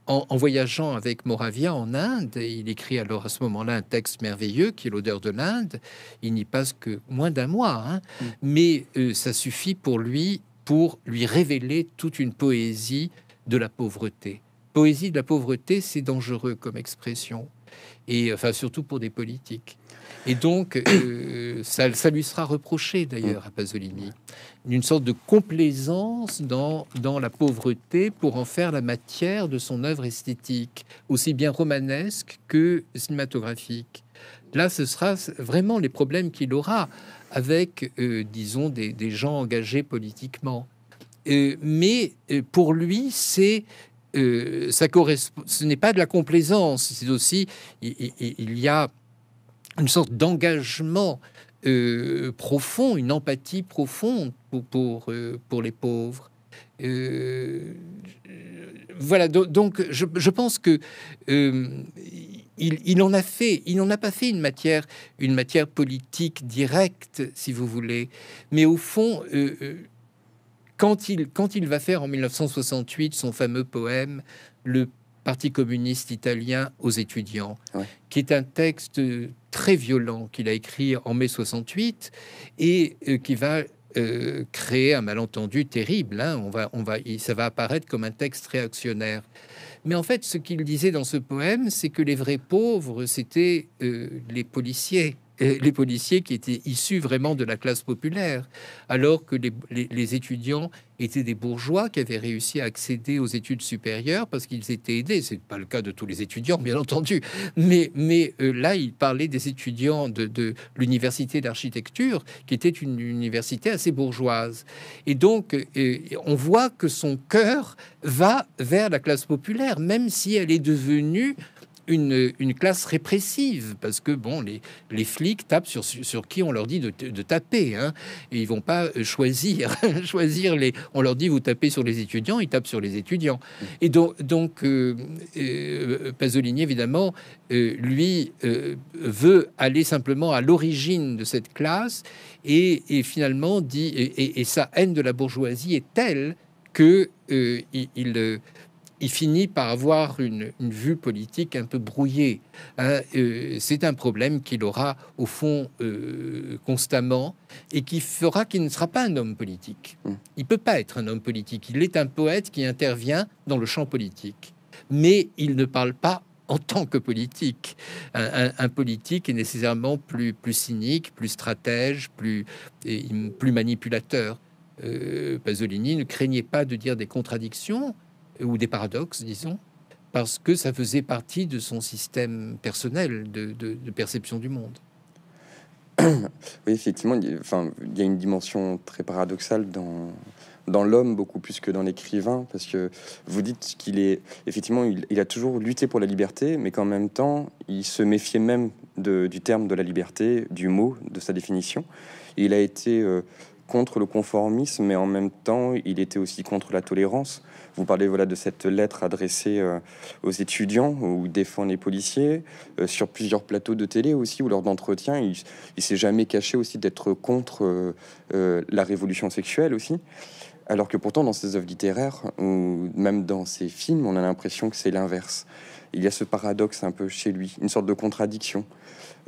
en, voyageant avec Moravia en Inde. il écrit alors à ce moment-là un texte merveilleux qui est l'odeur de l'Inde. Il n'y passe que moins d'un mois, hein. mm. mais euh, ça suffit pour lui pour lui révéler toute une poésie de la pauvreté. Poésie de la pauvreté, c'est dangereux comme expression et enfin surtout pour des politiques. Et donc, euh, ça, lui sera reproché d'ailleurs à Pasolini, d'une sorte de complaisance dans, dans la pauvreté pour en faire la matière de son œuvre esthétique, aussi bien romanesque que cinématographique. Là, ce sera vraiment les problèmes qu'il aura avec, euh, disons, des, gens engagés politiquement. Euh, mais pour lui, c'est euh, ça correspond, ce n'est pas de la complaisance, c'est aussi, il, y a une sorte d'engagement euh, profond, une empathie profonde pour, pour, euh, pour les pauvres. voilà, donc je, je, pense que il, il, en a fait, il n'en a pas fait une matière, une matière politique directe, si vous voulez, mais au fond, quand il, va faire en 1968 son fameux poème Le Parti communiste italien aux étudiants, qui est un texte très violent qu'il a écrit en mai 68 et euh, qui va euh, créer un malentendu terrible. Hein. ça va apparaître comme un texte réactionnaire. Mais en fait, ce qu'il disait dans ce poème, c'est que les vrais pauvres, c'était euh, les policiers les policiers qui étaient issus vraiment de la classe populaire, alors que les, étudiants étaient des bourgeois qui avaient réussi à accéder aux études supérieures parce qu'ils étaient aidés. Ce n'est pas le cas de tous les étudiants, bien entendu, mais, euh, là, il parlait des étudiants de, l'université d'architecture, qui était une université assez bourgeoise. Et donc, euh, on voit que son cœur va vers la classe populaire, même si elle est devenue une, classe répressive, parce que bon, les, les flics tapent sur, sur qui on leur dit de, taper, hein, et ils vont pas euh, choisir, choisir les. On leur dit vous tapez sur les étudiants, ils tapent sur les étudiants. Et donc, donc euh, euh, Pasolini évidemment, lui veut aller simplement à l'origine de cette classe, et, finalement dit, et, sa haine de la bourgeoisie est telle que il, il il finit par avoir une, vue politique un peu brouillée. Hein, euh, c'est un problème qu'il aura au fond euh, constamment et qui fera qu'il ne sera pas un homme politique. Mmh. Il peut pas être un homme politique. Il est un poète qui intervient dans le champ politique, mais il ne parle pas en tant que politique. Un, politique est nécessairement plus, cynique, plus stratège, plus, plus manipulateur. Euh, Pasolini ne craignait pas de dire des contradictions, ou des paradoxes, disons, parce que ça faisait partie de son système personnel de, perception du monde. Oui, effectivement, il enfin, y a une dimension très paradoxale dans, dans l'homme beaucoup plus que dans l'écrivain, parce que vous dites qu'il est effectivement, il, a toujours lutté pour la liberté, mais qu'en même temps, il se méfiait même du terme de la liberté, du mot, de sa définition. Il a été euh, contre le conformisme, mais en même temps, il était aussi contre la tolérance. Vous parlez voilà, de cette lettre adressée euh, aux étudiants où défend les policiers, euh, sur plusieurs plateaux de télé aussi, ou lors d'entretiens, il, ne s'est jamais caché aussi d'être contre euh, la révolution sexuelle aussi. Alors que pourtant, dans ses œuvres littéraires, ou même dans ses films, on a l'impression que c'est l'inverse. Il y a ce paradoxe un peu chez lui, une sorte de contradiction.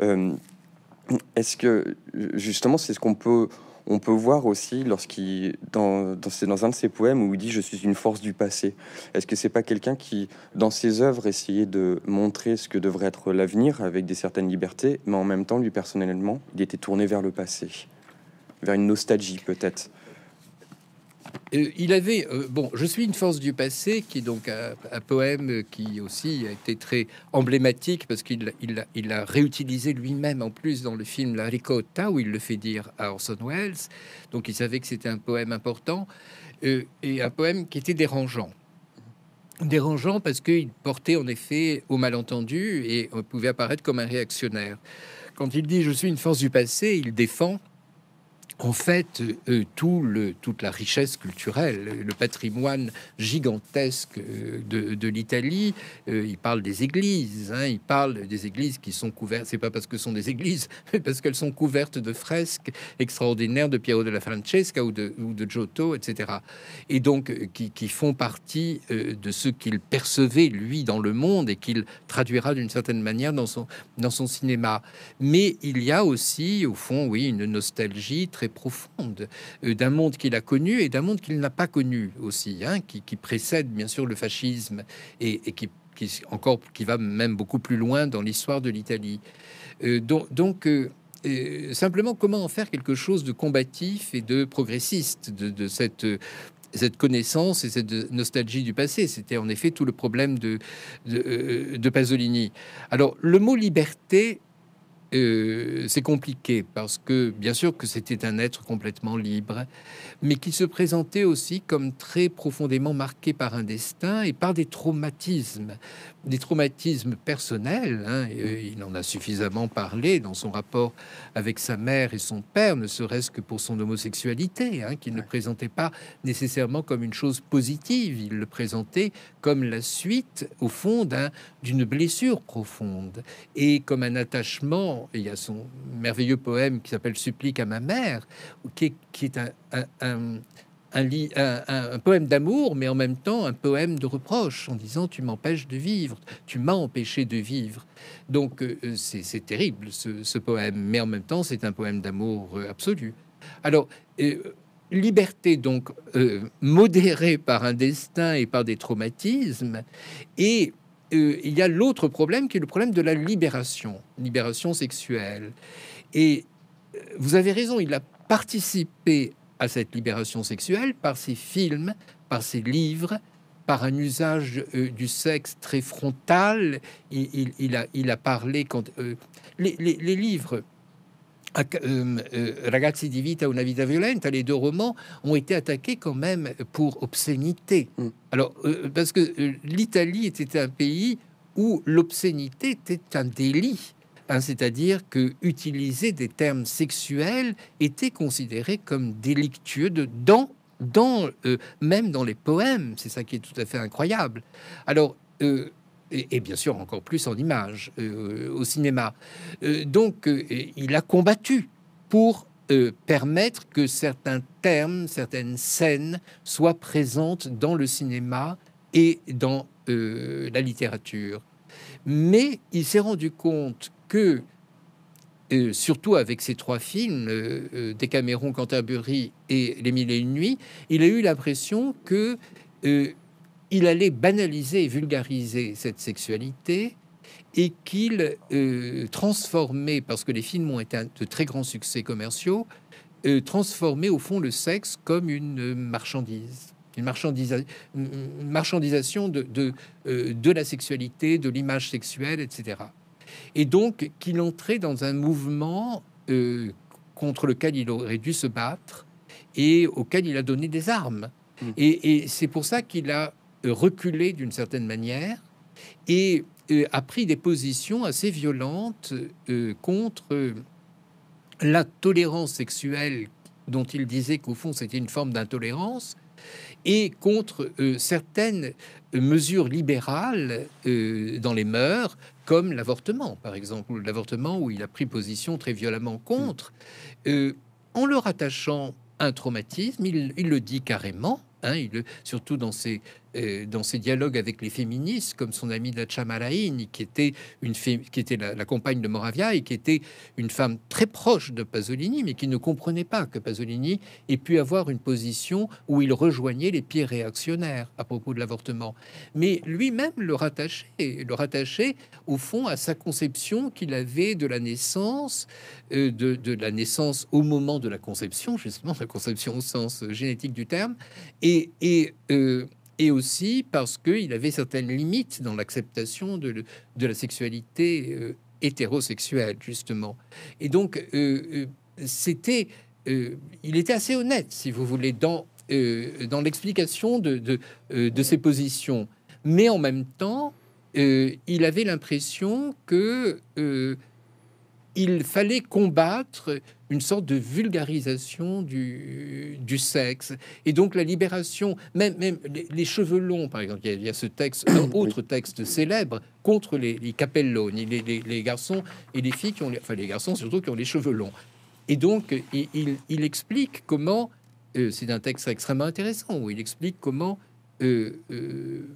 Est-ce que, justement, c'est ce qu'on peut on peut voir aussi lorsqu'il dans, un de ses poèmes où il dit je suis une force du passé. Est-ce que c'est pas quelqu'un qui dans ses œuvres essayait de montrer ce que devrait être l'avenir avec des certaines libertés, mais en même temps lui personnellement il était tourné vers le passé, vers une nostalgie peut-être. Euh, il avait euh, bon, je suis une force du passé qui donc un, poème qui aussi a été très emblématique parce qu'il il, a réutilisé lui-même en plus dans le film La Ricotta où il le fait dire à Orson Welles. Donc il savait que c'était un poème important euh, et un poème qui était dérangeant. Dérangeant parce qu'il portait en effet au malentendu et on pouvait apparaître comme un réactionnaire. Quand il dit je suis une force du passé, il défend en fait euh, euh, tout le, toute la richesse culturelle, le patrimoine gigantesque euh, de, l'Italie. il parle des églises, hein, il parle des églises qui sont couvertes, c'est pas parce que ce sont des églises, mais parce qu'elles sont couvertes de fresques extraordinaires de Piero della Francesca ou de, Giotto, etc. Et donc qui, font partie de ce qu'il percevait lui dans le monde et qu'il traduira d'une certaine manière dans son, dans son cinéma. Mais il y a aussi, au fond, oui, une nostalgie très profonde euh, d'un monde qu'il a connu et d'un monde qu'il n'a pas connu aussi, hein, qui, précède bien sûr le fascisme et, qui, encore qui va même beaucoup plus loin dans l'histoire de l'Italie. Euh, donc, euh, simplement, comment en faire quelque chose de combatif et de progressiste de, cette cette connaissance et cette nostalgie du passé. C'était en effet tout le problème de, de, Pasolini. Alors, le mot liberté euh, c'est compliqué parce que, bien sûr, que c'était un être complètement libre, mais qui se présentait aussi comme très profondément marqué par un destin et par des traumatismes, des traumatismes personnels. Hein, euh, il en a suffisamment parlé dans son rapport avec sa mère et son père, ne serait-ce que pour son homosexualité, hein, qu'il ne présentait pas nécessairement comme une chose positive. Il le présentait comme la suite, au fond, d'une blessure profonde et comme un attachement il y a son merveilleux poème qui s'appelle Supplique à ma mère, qui est, qui est un, un, un poème d'amour, mais en même temps un poème de reproche, en disant tu m'empêches de vivre, tu m'as empêché de vivre. Donc euh, c'est terrible ce, poème, mais en même temps c'est un poème d'amour euh, absolu. Alors, euh, liberté donc modérée par un destin et par des traumatismes, et euh, il y a l'autre problème qui est le problème de la libération, libération sexuelle. Et euh, vous avez raison, il a participé à cette libération sexuelle par ses films, par ses livres, par un usage euh, du sexe très frontal. Il, a, parlé quand les livres euh, euh, Ragazzi di Vita, Una vita Violenta, les deux romans ont été attaqués quand même pour obscénité. Mm. Alors, euh, parce que l'Italie était un pays où l'obscénité était un délit. Hein, c'est-à-dire que utiliser des termes sexuels était considéré comme délictueux dans, même dans les poèmes. C'est ça qui est tout à fait incroyable. Alors, et, bien sûr encore plus en images euh, au cinéma. Euh, donc euh, il a combattu pour permettre que certains termes, certaines scènes soient présentes dans le cinéma et dans la littérature. Mais il s'est rendu compte que surtout avec ces trois films, Des camérons Canterbury et Les Mille et Une Nuits, il a eu l'impression que il allait banaliser et vulgariser cette sexualité et qu'il euh, transformait, parce que les films ont été de très grands succès commerciaux, euh, transformait au fond le sexe comme une marchandise. Une, marchandisation euh, de, la sexualité, de l'image sexuelle, etc. Et donc qu'il entrait dans un mouvement contre lequel il aurait dû se battre et auquel il a donné des armes. Mmh. et c'est pour ça qu'il a reculé d'une certaine manière et euh, a pris des positions assez violentes euh, contre euh, la tolérance sexuelle dont il disait qu'au fond c'était une forme d'intolérance et contre certaines mesures libérales dans les mœurs, comme l'avortement, par exemple, l'avortement où il a pris position très violemment contre, mm. en le rattachant à un traumatisme, il, le dit carrément, hein, il, surtout dans ses euh, dans ses dialogues avec les féministes, comme son amie Dacha qui était, une qui était la, compagne de Moravia et qui était une femme très proche de Pasolini, mais qui ne comprenait pas que Pasolini ait pu avoir une position où il rejoignait les pieds réactionnaires à propos de l'avortement. Mais lui-même le rattachait, le rattachait au fond à sa conception qu'il avait de la naissance, euh, de, de la naissance au moment de la conception, justement, la conception au sens euh, génétique du terme. Et, et et aussi parce qu'il avait certaines limites dans l'acceptation de, la sexualité euh, hétérosexuelle, justement. Et donc, euh, euh, c'était, il était assez honnête, si vous voulez, dans, dans l'explication de, de, ses positions. Mais en même temps, il avait l'impression que il fallait combattre une sorte de vulgarisation du, sexe. Et donc la libération, même, même les, cheveux longs, par exemple, il y a, ce texte, un autre texte célèbre contre les, les capellones, les, les, garçons et les filles qui ont, enfin les garçons surtout qui ont les cheveux longs. Et donc il, explique comment, euh, c'est un texte extrêmement intéressant, où il explique comment euh, euh,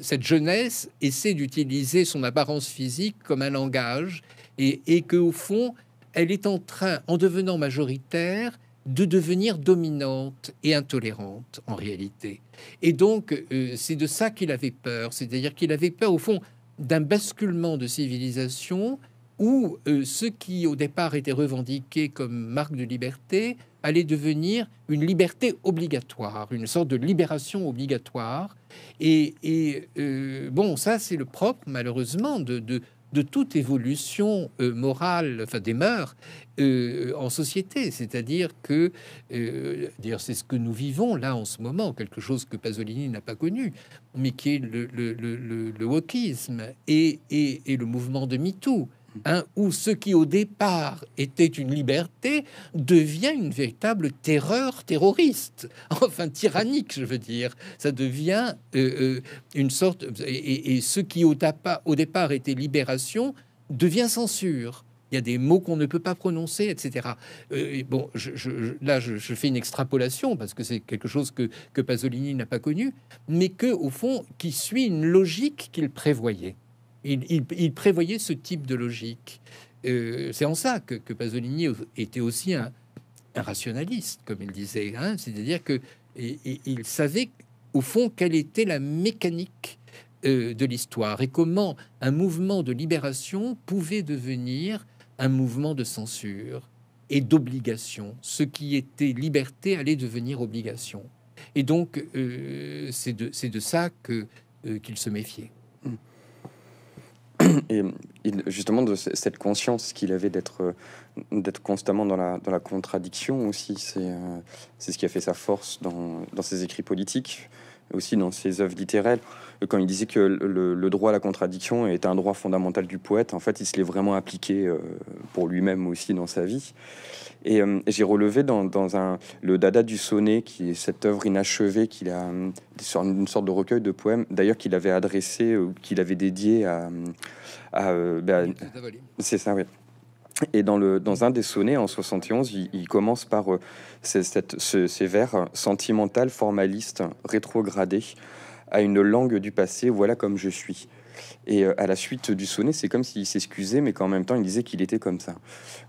cette jeunesse essaie d'utiliser son apparence physique comme un langage et, qu'au fond, elle est en train, en devenant majoritaire, de devenir dominante et intolérante en réalité. Et donc, euh, c'est de ça qu'il avait peur. C'est-à-dire qu'il avait peur, au fond, d'un basculement de civilisation où euh, ce qui, au départ, était revendiqué comme marque de liberté allait devenir une liberté obligatoire, une sorte de libération obligatoire. Et, euh, bon, ça, c'est le propre, malheureusement, de, de toute évolution euh, morale, enfin des mœurs euh, en société. C'est-à-dire que, euh, dire c'est ce que nous vivons là en ce moment, quelque chose que Pasolini n'a pas connu, mais qui est le, wokisme et, et, et, le mouvement de MeToo. Ou hein, où ce qui au départ était une liberté devient une véritable terreur terroriste, enfin tyrannique, je veux dire. Ça devient euh, euh, une sorte... Et, ce qui au, départ était libération devient censure. Il y a des mots qu'on ne peut pas prononcer, etc. Euh, bon, là, je, fais une extrapolation parce que c'est quelque chose que, que Pasolini n'a pas connu, mais que, au fond, qui suit une logique qu'il prévoyait il, prévoyait ce type de logique. Euh, c'est en ça que, Pasolini était aussi un, rationaliste, comme il disait. Hein. C'est-à-dire que il savait au fond quelle était la mécanique euh, de l'histoire et comment un mouvement de libération pouvait devenir un mouvement de censure et d'obligation. Ce qui était liberté allait devenir obligation. Et donc, euh, c'est de, ça qu'il se méfiait. et justement de cette conscience qu'il avait d'être euh, constamment dans la, contradiction aussi, euh, c'est ce qui a fait sa force dans ses écrits politiques aussi dans ses œuvres littéraires, euh, quand il disait que le, droit à la contradiction est un droit fondamental du poète, en fait, il se l'est vraiment appliqué euh, pour lui-même aussi dans sa vie. Et euh, j'ai relevé dans, un, le Dada du Sonnet, qui est cette œuvre inachevée qu'il a sur une sorte de recueil de poèmes, d'ailleurs qu'il avait adressé qu'il avait dédié à, à bah, c'est ça, oui et dans, le, dans un des sonnets en 71, il, commence par euh, ces, cette, ce, vers sentimental, formaliste, rétrogradé à une langue du passé, voilà comme je suis. Et euh, à la suite du sonnet, c'est comme s'il s'excusait, mais qu'en même temps, il disait qu'il était comme ça.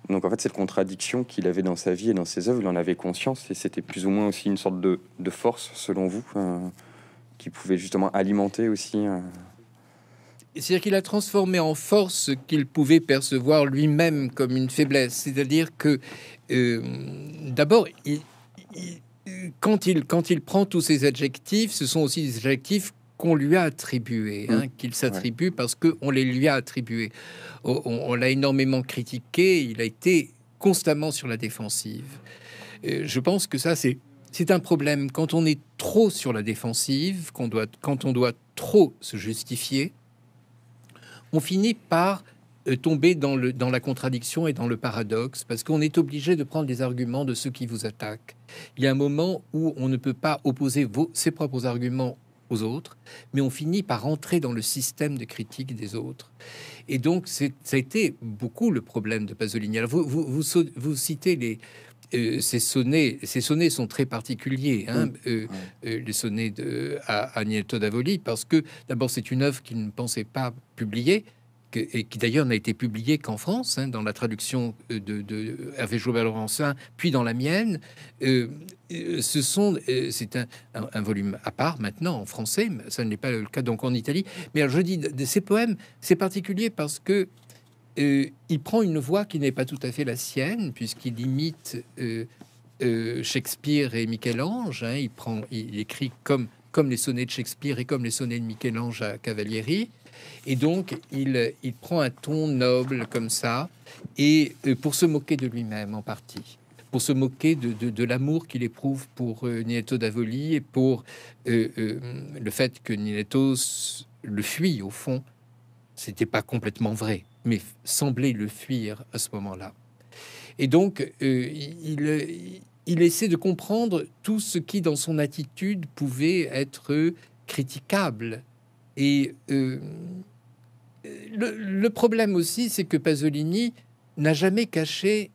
Donc en fait, cette contradiction qu'il avait dans sa vie et dans ses œuvres, il en avait conscience, et c'était plus ou moins aussi une sorte de, de force, selon vous, euh, qui pouvait justement alimenter aussi. C'est-à-dire qu'il a transformé en force ce qu'il pouvait percevoir lui-même comme une faiblesse. C'est-à-dire que, euh, d'abord, quand, il, quand il prend tous ces adjectifs, ce sont aussi des adjectifs qu'on lui a attribués, hein, mmh. qu'il s'attribue parce qu'on les lui a attribués. On, l'a énormément critiqué, il a été constamment sur la défensive. Euh, je pense que ça, c'est, c'est un problème. Quand on est trop sur la défensive, doit, quand on doit trop se justifier, on finit par euh, tomber dans, la contradiction et dans le paradoxe, parce qu'on est obligé de prendre les arguments de ceux qui vous attaquent. Il y a un moment où on ne peut pas opposer ses propres arguments aux autres, mais on finit par entrer dans le système de critique des autres. Et donc, ça a été beaucoup le problème de Pasolini. vous citez les, euh, ces, sonnets, ces sonnets sont très particuliers, hein, euh, euh, les sonnets de, à Davoli, parce que d'abord c'est une œuvre qu'il ne pensait pas publier, et qui d'ailleurs n'a été publiée qu'en France, hein, dans la traduction de, de Hervé Joubert-Laurencin, puis dans la mienne. ce sont, c'est un, volume à part maintenant en français, mais ça n'est pas le cas donc en Italie. Mais je dis de ces poèmes, c'est particulier parce que euh, il prend une voix qui n'est pas tout à fait la sienne, puisqu'il imite euh, euh, Shakespeare et Michel-Ange. Hein. il, prend, il écrit comme, comme les sonnets de Shakespeare et comme les sonnets de Michel-Ange à Cavalieri. Et donc, il, prend un ton noble comme ça, et pour se moquer de lui-même en partie, pour se moquer de, de l'amour qu'il éprouve pour Nieto d'Avoli et pour le fait que Nieto le fuit au fond. C'était pas complètement vrai mais semblait le fuir à ce moment-là. Et donc, euh, il, euh, il essaie de comprendre tout ce qui, dans son attitude, pouvait être critiquable. Et euh, le, problème aussi, c'est que Pasolini n'a jamais caché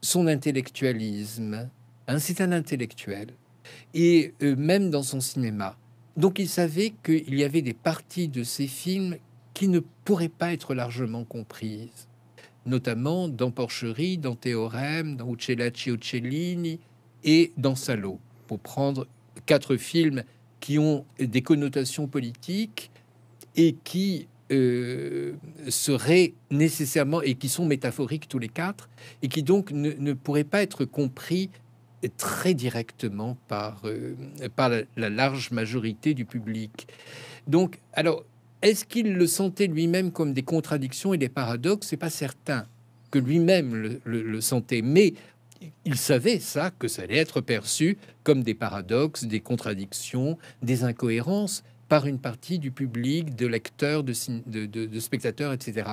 son intellectualisme. Hein, c'est un intellectuel. Et même dans son cinéma. Donc il savait qu'il y avait des parties de ses films qui ne pourrait pas être largement comprise, notamment dans Porcherie, dans Théorème, dans Uccellacci Uccellini et dans Salo, pour prendre quatre films qui ont des connotations politiques et qui euh, seraient nécessairement et qui sont métaphoriques tous les quatre et qui donc ne, pourraient pas être compris très directement par, euh, par la, la, large majorité du public. Donc, alors, est-ce qu'il le sentait lui-même comme des contradictions et des paradoxes C'est pas certain que lui-même le, sentait, mais il savait ça, que ça allait être perçu comme des paradoxes, des contradictions, des incohérences par une partie du public, de lecteurs, de, spectateurs, etc.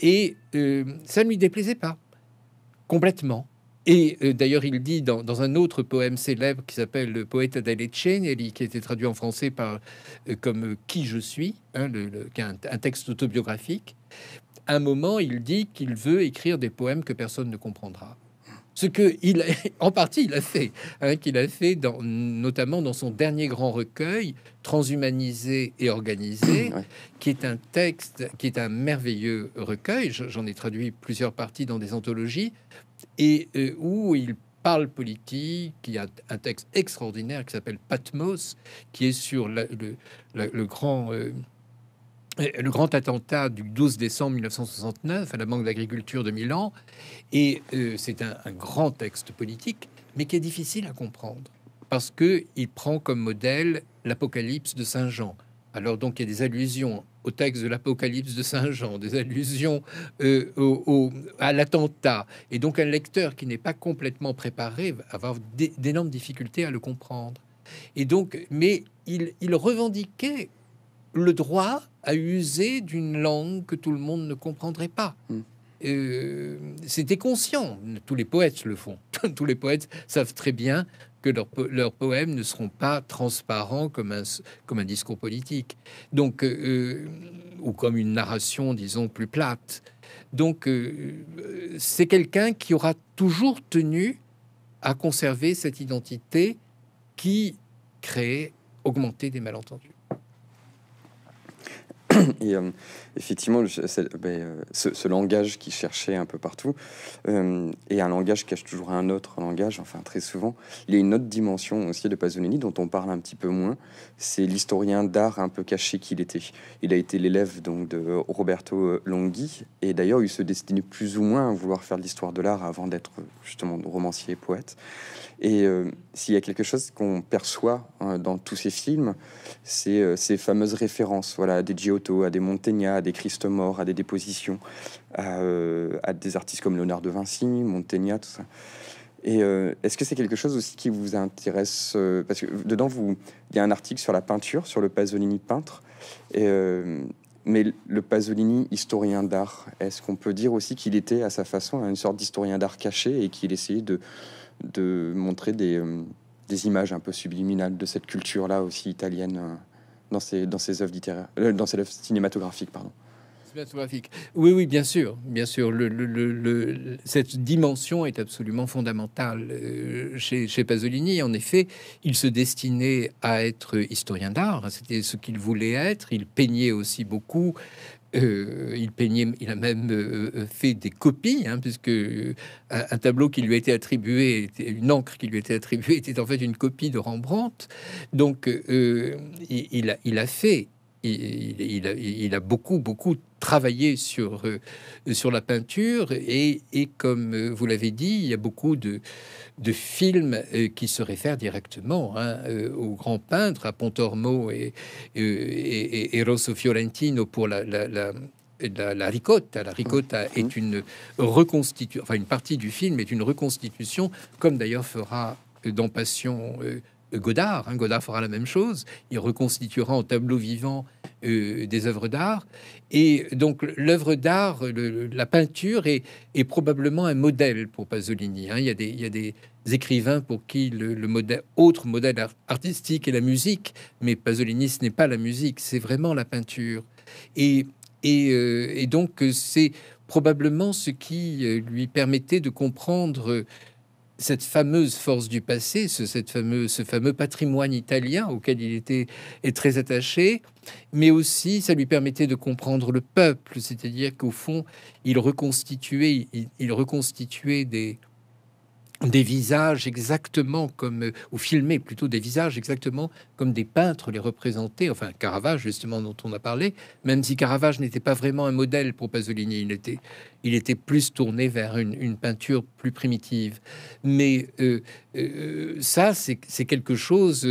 Et euh, ça ne lui déplaisait pas, complètement. Et euh, d'ailleurs, il dit dans, un autre poème célèbre qui s'appelle Le Poète d'Aleccenelli, qui a été traduit en français par euh, comme euh, Qui je suis, hein, le, un, texte autobiographique. un moment, il dit qu'il veut écrire des poèmes que personne ne comprendra. Ce que il, en partie, il a fait, hein, qu'il a fait notamment dans son dernier grand recueil, Transhumanisé et organisé, qui est un texte, qui est un merveilleux recueil. J'en ai traduit plusieurs parties dans des anthologies et euh, où il parle politique. Il y a un texte extraordinaire qui s'appelle Patmos, qui est sur le, grand. Euh, euh, le grand attentat du 12 décembre 1969 à la Banque d'agriculture de Milan, et c'est un, grand texte politique, mais qui est difficile à comprendre parce qu'il prend comme modèle l'Apocalypse de saint Jean. Alors donc il y a des allusions texte de l'Apocalypse de Saint Jean, des allusions euh, à l'attentat. Et donc un lecteur qui n'est pas complètement préparé va avoir d'énormes difficultés à le comprendre. Et donc, mais il, revendiquait le droit à user d'une langue que tout le monde ne comprendrait pas. Hmm. Euh, c'était conscient. Tous les poètes le font. Tous les poètes savent très bien leurs, poèmes ne seront pas transparents comme un, comme un discours politique. Donc, euh, euh, ou comme une narration, disons, plus plate. Donc, euh, c'est quelqu'un qui aura toujours tenu à conserver cette identité qui crée, augmenter des malentendus. Et euh, effectivement, ben, euh, ce, langage qui cherchait un peu partout, euh, et un langage qui cache toujours un autre langage, enfin très souvent, il y a une autre dimension aussi de Pasolini dont on parle un petit peu moins, c'est l'historien d'art un peu caché qu'il était. Il a été l'élève donc de Roberto Longhi, et d'ailleurs il se destinait plus ou moins à vouloir faire l'histoire de l'art avant d'être justement romancier et poète. Et euh, s'il y a quelque chose qu'on perçoit hein, dans tous ces films, c'est euh, ces fameuses références voilà, à des Giotto, à des Montaigne à des christ morts, à des dépositions, euh, à, des artistes comme Léonard de Vinci, Montaigne tout ça. Et est-ce que c'est quelque chose aussi qui vous intéresse Parce que dedans, vous, il y a un article sur la peinture, sur le Pasolini peintre. mais le Pasolini, historien d'art, est-ce qu'on peut dire aussi qu'il était à sa façon une sorte d'historien d'art caché et qu'il essayait de, de montrer euh, des, images un peu subliminales de cette culture-là aussi italienne euh, dans ses, dans ses œuvres littéraires, euh, dans ses œuvres cinématographiques, pardon. Oui, oui, bien sûr, bien sûr. Le, cette dimension est absolument fondamentale chez, chez, Pasolini. En effet, il se destinait à être historien d'art. Hein. C'était ce qu'il voulait être. Il peignait aussi beaucoup. Euh, il peignait, il a même euh, euh, fait des copies, hein, puisque un, tableau qui lui était attribué, une encre qui lui était attribuée, était en fait une copie de Rembrandt. Donc il a fait il, a, beaucoup, beaucoup travaillé sur, euh, sur la peinture et, comme euh, vous l'avez dit, il y a beaucoup de, de films euh, qui se réfèrent directement hein, aux grands peintres, à Pontormo et, et, Rosso Fiorentino pour la, la, la, ricotta. La ricotta mmh. est une reconstitution, enfin une partie du film est une reconstitution, comme d'ailleurs fera dans Passion Godard. Hein, Godard fera la même chose. Il reconstituera en tableau vivant euh, des œuvres d'art. Et donc l'œuvre d'art, la peinture, est, probablement un modèle pour Pasolini. Hein. Il, y a des, écrivains pour qui le, modèle, autre modèle artistique est la musique. Mais Pasolini, ce n'est pas la musique, c'est vraiment la peinture. et euh, donc c'est probablement ce qui euh, lui permettait de comprendre cette fameuse force du passé, ce, fameux patrimoine italien auquel il était très attaché, mais aussi ça lui permettait de comprendre le peuple, c'est-à-dire qu'au fond, il reconstituait, il reconstituait des, des visages exactement comme, euh, ou filmer plutôt des visages exactement comme des peintres les représentaient, enfin Caravage justement dont on a parlé, même si Caravage n'était pas vraiment un modèle pour Pasolini, il était, il était plus tourné vers une, peinture plus primitive. Mais euh, euh, ça, c'est quelque chose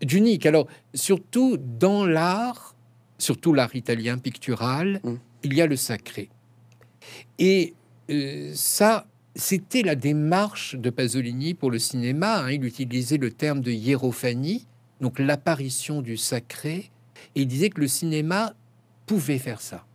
d'unique. Alors, surtout dans l'art, surtout l'art italien pictural, mmh. il y a le sacré. Et ça, c'était la démarche de Pasolini pour le cinéma. Hein. Il utilisait le terme de hiérophanie, donc l'apparition du sacré. Et il disait que le cinéma pouvait faire ça.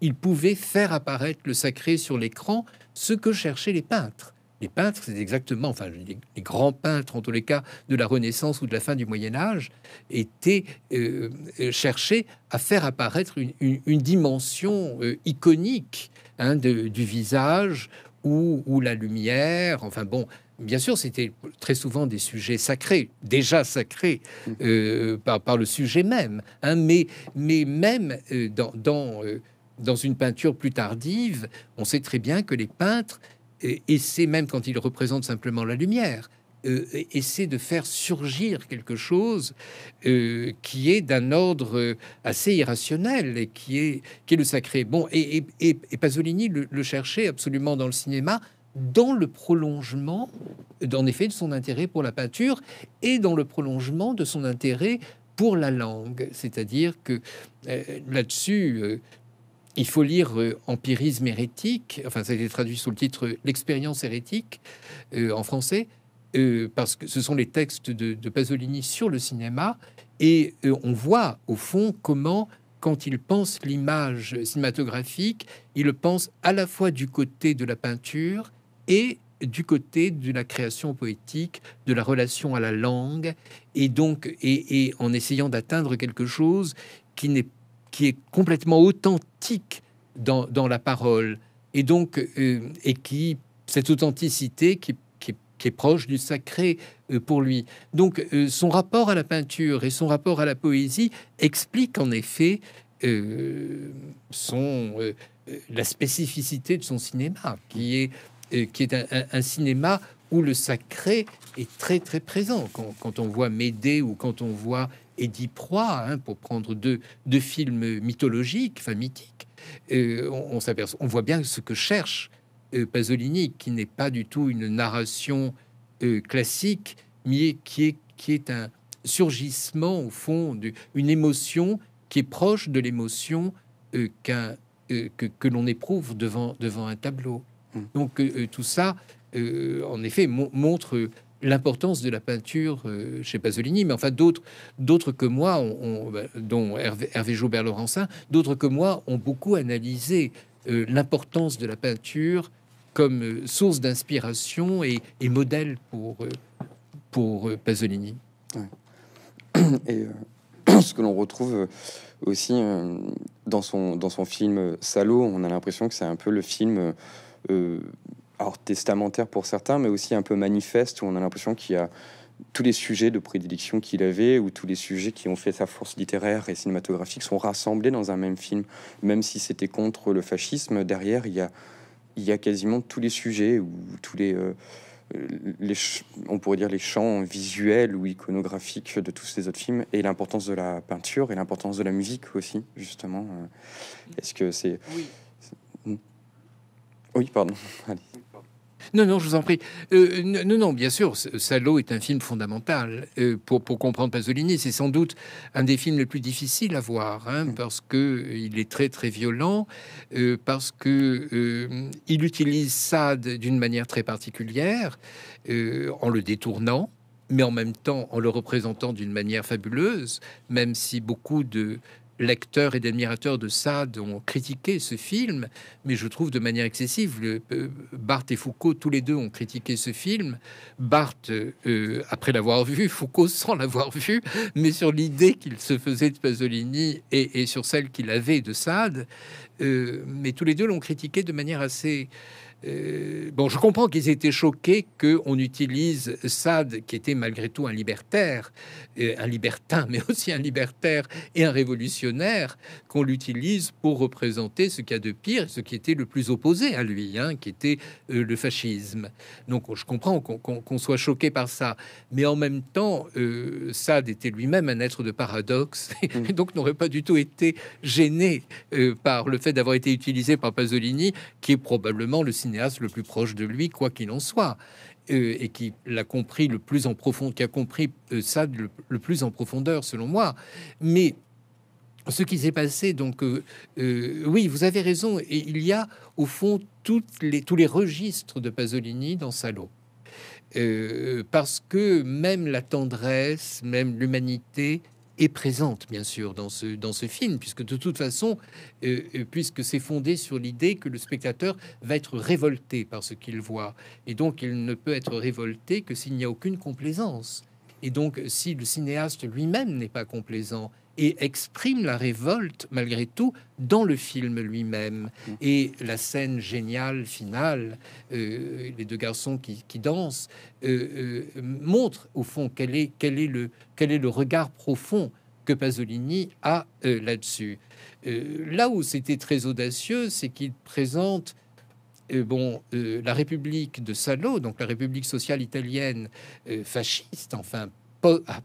Il pouvait faire apparaître le sacré sur l'écran, ce que cherchaient les peintres. Les peintres, c'est exactement, enfin, les, grands peintres, en tous les cas, de la Renaissance ou de la fin du Moyen Âge, étaient euh, euh, cherchaient à faire apparaître une, dimension euh, iconique hein, du visage ou, la lumière. Enfin bon, bien sûr, c'était très souvent des sujets sacrés, déjà sacrés mm. euh, par, le sujet même, hein. mais, même euh, dans, euh, dans, une peinture plus tardive, on sait très bien que les peintres et essaient, même quand ils représentent simplement la lumière, Essayer euh, essaie de faire surgir quelque chose euh, qui est d'un ordre assez irrationnel et qui est, qui est le sacré. Bon, et, Pasolini le, cherchait absolument dans le cinéma, dans le prolongement, en effet, de son intérêt pour la peinture et dans le prolongement de son intérêt pour la langue. C'est-à-dire que euh, là-dessus, il faut lire Empirisme hérétique, enfin ça a été traduit sous le titre L'expérience hérétique en français, euh, parce que ce sont les textes de, Pasolini sur le cinéma, et euh, on voit au fond comment, quand il pense l'image cinématographique, il pense à la fois du côté de la peinture et du côté de la création poétique, de la relation à la langue, et donc et, en essayant d'atteindre quelque chose qui n'est qui est complètement authentique dans, la parole, et donc euh, et qui cette authenticité qui qui est proche du sacré euh, pour lui. Donc euh, son rapport à la peinture et son rapport à la poésie expliquent en effet euh, son, la spécificité de son cinéma, qui est, qui est un, cinéma où le sacré est très très présent. Quand, on voit Médée ou quand on voit Édith Proie, hein, pour prendre deux, deux films mythologiques, enfin mythiques, on, on voit bien ce que cherche euh, Pasolini, qui n'est pas du tout une narration euh, classique, mais qui est, qui est un surgissement, au fond, d'une émotion qui est proche de l'émotion euh, que, l'on éprouve devant, devant un tableau. Hmm. Donc tout ça, en effet, montre l'importance de la peinture chez Pasolini, mais enfin d'autres, que moi, ben, dont Hervé, Joubert-Laurencin, d'autres que moi ont beaucoup analysé l'importance de la peinture comme euh, source d'inspiration et, modèle pour, euh, pour euh, Pasolini. Et ce que l'on retrouve aussi dans, son, dans son film Salo, on a l'impression que c'est un peu le film euh, testamentaire pour certains, mais aussi un peu manifeste, où on a l'impression qu'il y a tous les sujets de prédilection qu'il avait ou tous les sujets qui ont fait sa force littéraire et cinématographique sont rassemblés dans un même film. Même si c'était contre le fascisme, derrière, il y a il y a quasiment tous les sujets ou tous les, euh, on pourrait dire les champs visuels ou iconographiques de tous ces autres films et l'importance de la peinture et l'importance de la musique aussi justement. Euh. Est-ce que c'est oui. Hmm. oui pardon. Non, non, je vous en prie. Euh, non, non, bien sûr, Salo est un film fondamental euh, pour, pour comprendre Pasolini. C'est sans doute un des films les plus difficiles à voir, hein, mm. parce que euh, il est très très violent, parce que il utilise Sade d'une manière très particulière, en le détournant mais en même temps en le représentant d'une manière fabuleuse, même si beaucoup de, lecteurs et admirateurs de Saad ont critiqué ce film, mais je trouve de manière excessive. Le, euh, Barthes et Foucault, tous les deux, ont critiqué ce film. Barthes, euh, euh, après l'avoir vu, Foucault sans l'avoir vu, mais sur l'idée qu'il se faisait de Pasolini et, sur celle qu'il avait de Saad. mais tous les deux l'ont critiqué de manière assez euh, bon, je comprends qu'ils étaient choqués qu'on utilise Sade, qui était malgré tout un libertaire, euh, un libertin, mais aussi un libertaire et un révolutionnaire, qu'on l'utilise pour représenter ce qu'il y a de pire, ce qui était le plus opposé à lui, hein, qui était euh, le fascisme. Donc, je comprends qu'on soit choqué par ça, mais en même temps, Sade était lui-même un être de paradoxe, et mmh. donc n'aurait pas du tout été gêné par le fait d'avoir été utilisé par Pasolini, qui est probablement le le plus proche de lui, quoi qu'il en soit, euh, et qui l'a compris le plus en profond, qui a compris euh, ça le, plus en profondeur, selon moi. Mais ce qui s'est passé, donc, euh, oui, vous avez raison, et il y a au fond toutes les, tous les registres de Pasolini dans Salo. parce que même la tendresse, même l'humanité est présente, bien sûr, dans ce, dans ce film, puisque de toute façon, euh, euh, puisque c'est fondé sur l'idée que le spectateur va être révolté par ce qu'il voit. Et donc, il ne peut être révolté que s'il n'y a aucune complaisance. Et donc, si le cinéaste lui-même n'est pas complaisant, et exprime la révolte, malgré tout, dans le film lui-même. Mm. Et la scène géniale, finale, euh, les deux garçons qui, qui dansent, euh, euh, montre au fond quel est, quel, est le, quel est le regard profond que Pasolini a là-dessus. là où c'était très audacieux, c'est qu'il présente bon, la République de Salo, donc la République sociale italienne fasciste, enfin ah,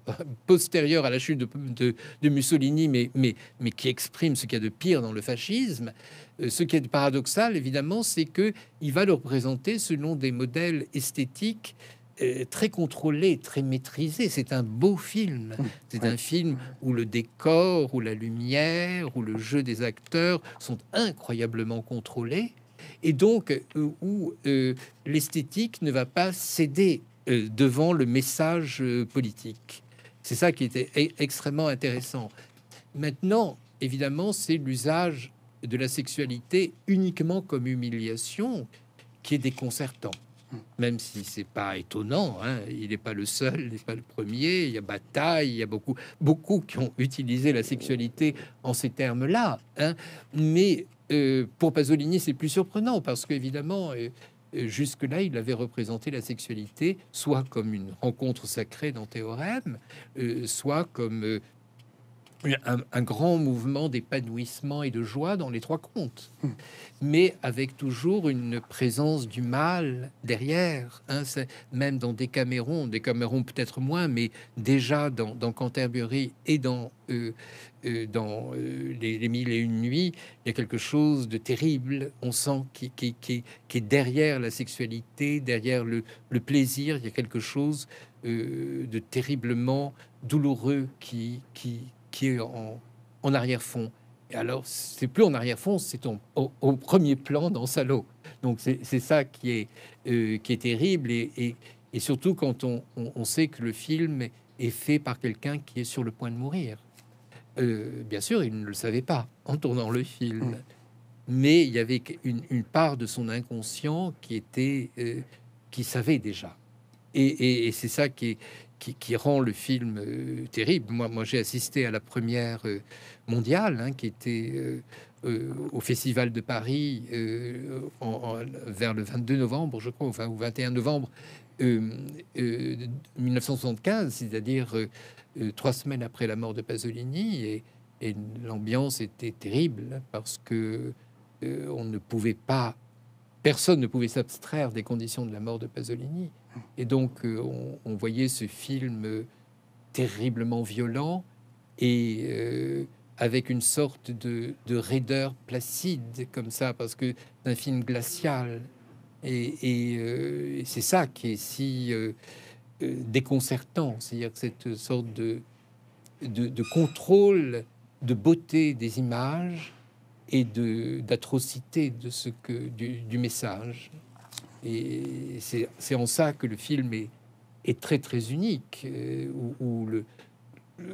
postérieure à la chute de, Mussolini, mais, mais, mais, qui exprime ce qu'il y a de pire dans le fascisme. Euh, ce qui est paradoxal, évidemment, c'est que il va le représenter selon des modèles esthétiques euh, très contrôlés, très maîtrisés. C'est un beau film. C'est un film où le décor, où la lumière, où le jeu des acteurs sont incroyablement contrôlés et donc euh, où l'esthétique ne va pas céder euh, devant le message euh, politique. C'est ça qui était e-, extrêmement intéressant. Maintenant, évidemment, c'est l'usage de la sexualité uniquement comme humiliation qui est déconcertant. Hmm. Même si c'est pas étonnant, hein, il n'est pas le seul, il n'est pas le premier. Il y a bataille, il y a beaucoup, beaucoup qui ont utilisé la sexualité en ces termes-là. Hein. Mais euh, pour Pasolini, c'est plus surprenant parce qu'évidemment, évidemment. Euh, jusque-là, il avait représenté la sexualité soit comme une rencontre sacrée dans Théorème, euh, soit comme euh, un, grand mouvement d'épanouissement et de joie dans les trois contes, hmm. mais avec toujours une présence du mal derrière. Hein, même dans Des camérons Des camérons peut-être moins, mais déjà dans, Canterbury et dans euh, euh, dans euh, les, mille et une nuits, il y a quelque chose de terrible. On sent qui, qui, est derrière la sexualité, derrière le, plaisir, il y a quelque chose de terriblement douloureux qui, qui, qui est en, arrière-fond. Et alors, c'est plus en arrière-fond, c'est au, au, premier plan dans Salo. Donc, c'est ça qui est, euh, qui est terrible. Et, et, surtout quand on, on, sait que le film est fait par quelqu'un qui est sur le point de mourir. Euh, bien sûr, il ne le savait pas en tournant le film. Mm. Mais il y avait une, part de son inconscient qui était, euh, qui savait déjà. Et, et, et c'est ça qui est, qui, rend le film euh, terrible. Moi, moi j'ai assisté à la première euh, mondiale, hein, qui était euh, au Festival de Paris vers le 22 novembre, je crois, ou 21 novembre 1975, c'est-à-dire trois semaines après la mort de Pasolini. Et, et l'ambiance était terrible hein, parce que on ne pouvait pas, personne ne pouvait s'abstraire des conditions de la mort de Pasolini. Et donc, euh, on, voyait ce film terriblement violent et euh, avec une sorte de, raideur placide, comme ça, parce que c'est un film glacial. Euh, et, c'est ça qui est si déconcertant, c'est-à-dire cette sorte de, contrôle de beauté des images et d'atrocité de, ce que du message. Et c'est en ça que le film est, très très unique. Euh, vous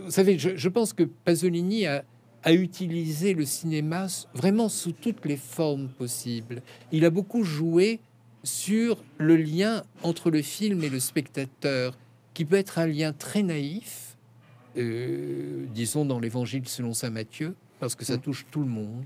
savez, je, pense que Pasolini a, utilisé le cinéma vraiment sous toutes les formes possibles. Il a beaucoup joué sur le lien entre le film et le spectateur, qui peut être un lien très naïf, euh, disons dans l'Évangile selon saint Matthieu, parce que ça mm. touche tout le monde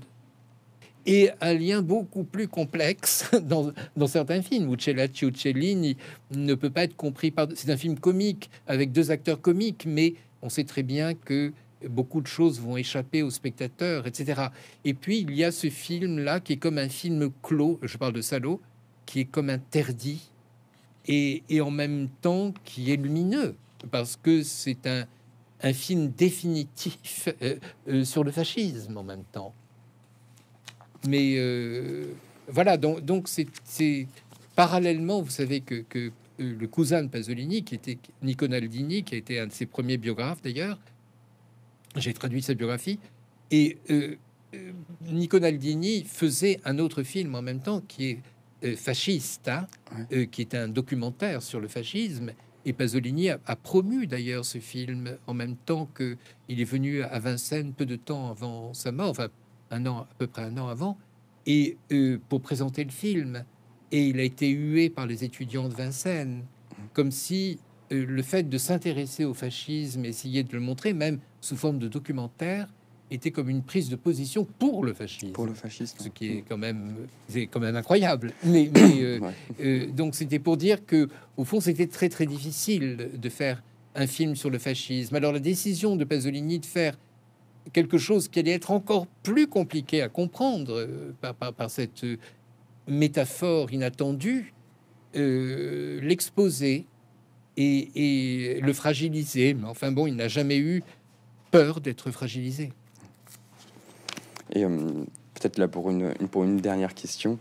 et un lien beaucoup plus complexe dans, certains films. Uccella Cellini ne peut pas être compris par... C'est un film comique, avec deux acteurs comiques, mais on sait très bien que beaucoup de choses vont échapper aux spectateurs, etc. Et puis, il y a ce film-là qui est comme un film clos, je parle de Salo, qui est comme interdit, et, en même temps qui est lumineux, parce que c'est un, film définitif euh, euh, sur le fascisme en même temps mais euh, voilà, donc, donc c'est parallèlement, vous savez que, euh, le cousin de Pasolini, qui était Nico qui a été un de ses premiers biographes d'ailleurs, j'ai traduit sa biographie, et euh, euh faisait un autre film en même temps qui est fasciste, qui est un documentaire sur le fascisme, et Pasolini a, promu d'ailleurs ce film en même temps que il est venu à Vincennes peu de temps avant sa mort, enfin un an, à peu près un an avant, et euh, pour présenter le film. Et il a été hué par les étudiants de Vincennes, comme si euh, le fait de s'intéresser au fascisme, et essayer de le montrer, même sous forme de documentaire, était comme une prise de position pour le fascisme. Pour le fascisme. Ce qui est quand même, c'est quand même incroyable. Mais, euh, donc c'était pour dire que, au fond, c'était très très difficile de faire un film sur le fascisme. Alors la décision de Pasolini de faire quelque chose qui allait être encore plus compliqué à comprendre euh, par, par, cette euh, métaphore inattendue, euh, l'exposer et, le fragiliser. Mais enfin bon, il n'a jamais eu peur d'être fragilisé. Et peut-être là pour une, pour une dernière question.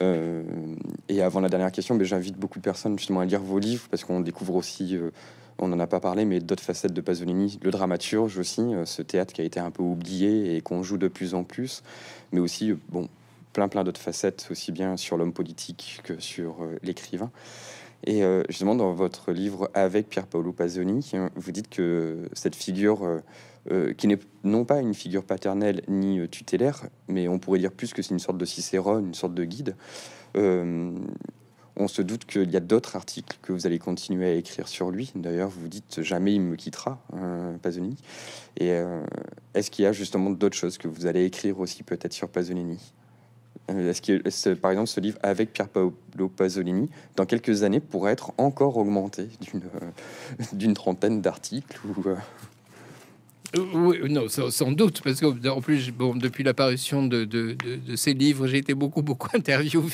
et avant la dernière question, j'invite beaucoup de personnes justement à lire vos livres parce qu'on découvre aussi on n'en a pas parlé, mais d'autres facettes de Pasolini, le dramaturge aussi, euh, ce théâtre qui a été un peu oublié et qu'on joue de plus en plus, mais aussi, euh, bon, plein plein d'autres facettes, aussi bien sur l'homme politique que sur euh, l'écrivain. Et justement, dans votre livre avec Pierre Paolo Pasolini, vous dites que cette figure, qui n'est non pas une figure paternelle ni tutélaire, mais on pourrait dire plus que c'est une sorte de cicérone, une sorte de guide, on se doute qu'il y a d'autres articles que vous allez continuer à écrire sur lui. D'ailleurs, vous dites jamais il me quittera, euh, Pasolini. Et euh, est-ce qu'il y a justement d'autres choses que vous allez écrire aussi peut-être sur Pasolini euh, Est-ce que, par exemple, ce livre avec Pierre Paolo Pasolini, dans quelques années, pourrait être encore augmenté d'une trentaine d'articles ou euh, oui, non, sans, doute, parce que en plus, bon, depuis l'apparition de, de, ces livres, j'ai été beaucoup, beaucoup interviewé,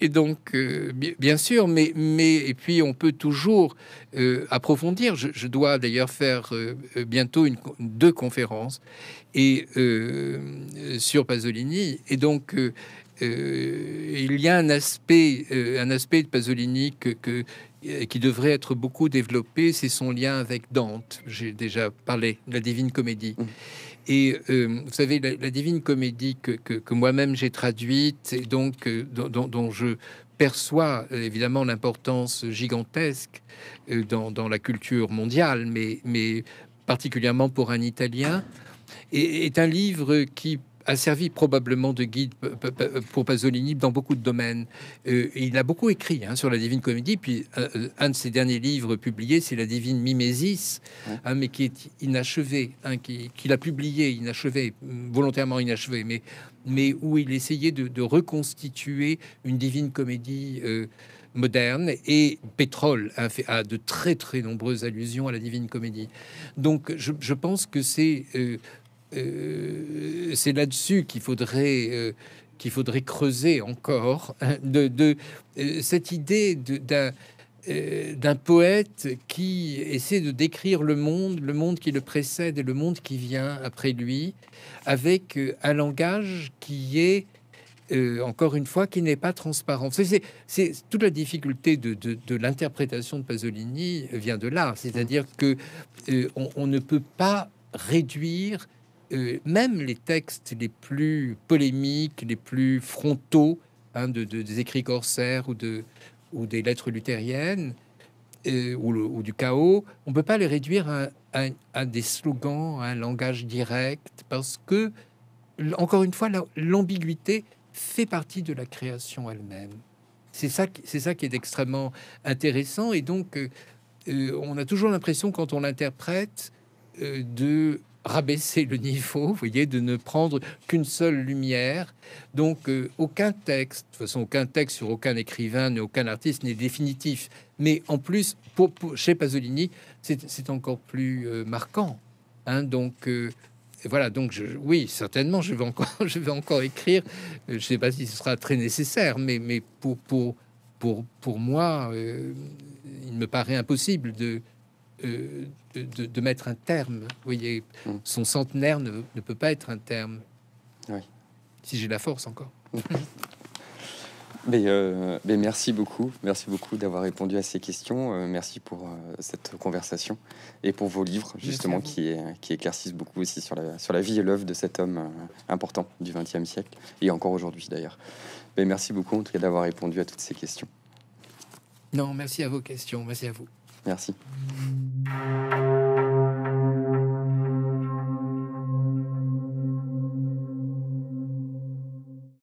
et donc euh, bien sûr, mais, mais et puis on peut toujours euh, approfondir. Je, dois d'ailleurs faire bientôt une, deux conférences et sur Pasolini, et donc. il y a un aspect, un aspect de Pasolini que, que euh, qui devrait être beaucoup développé, c'est son lien avec Dante. J'ai déjà parlé de la Divine Comédie. Mm. Et euh, vous savez, la, Divine Comédie que, que, moi-même j'ai traduite et donc euh, dont, je perçois évidemment l'importance gigantesque dans, dans, la culture mondiale, mais, mais particulièrement pour un Italien, est un livre qui a servi probablement de guide pour Pasolini dans beaucoup de domaines. Euh, il a beaucoup écrit hein, sur la Divine Comédie, puis euh, euh, un de ses derniers livres publiés, c'est la Divine Mimesis, hein, mais qui est inachevé, hein, qu'il a publié inachevé, volontairement inachevé, mais, mais où il essayait de, reconstituer une Divine Comédie. moderne et Pétrole a, fait, de très très nombreuses allusions à la Divine Comédie. Donc je, pense que c'est euh, c'est là-dessus qu'il faudrait euh, qu'il faudrait creuser encore hein, de, euh, cette idée d'un poète qui essaie de décrire le monde, le monde qui le précède et le monde qui vient après lui, avec un langage qui est encore une fois, qui n'est pas transparent. C'est toute la difficulté de, l'interprétation de Pasolini vient de là, c'est-à-dire que on, ne peut pas réduire euh, même les textes les plus polémiques, les plus frontaux hein, de, des écrits corsaires ou, de, ou des lettres luthériennes euh, ou, ou, du chaos, on ne peut pas les réduire à, des slogans, à un langage direct, parce que, encore une fois, l'ambiguïté fait partie de la création elle-même. C'est ça, c'est ça qui est extrêmement intéressant. Et donc, euh, on a toujours l'impression, quand on l'interprète, de rabaisser le niveau, vous voyez, de ne prendre qu'une seule lumière. Donc euh, aucun texte, de toute façon aucun texte sur aucun écrivain, aucun artiste n'est définitif. Mais en plus, pour, chez Pasolini, c'est encore plus euh, marquant. Hein. donc euh, voilà, donc je, oui, certainement, je vais encore, je vais encore écrire. Je ne sais pas si ce sera très nécessaire, mais, mais pour, pour, pour moi, il me paraît impossible de de, mettre un terme. voyez, hmm. son centenaire ne, ne, peut pas être un terme. Si j'ai la force encore. mais, euh, mais, merci beaucoup, merci beaucoup d'avoir répondu à ces questions. Euh, merci pour euh, cette conversation et pour vos livres justement qui, qui éclaircissent beaucoup aussi sur la, sur la vie et l'œuvre de cet homme important du XXe siècle et encore aujourd'hui d'ailleurs. Mais merci beaucoup en d'avoir répondu à toutes ces questions. Non, merci à vos questions, merci à vous. Merci.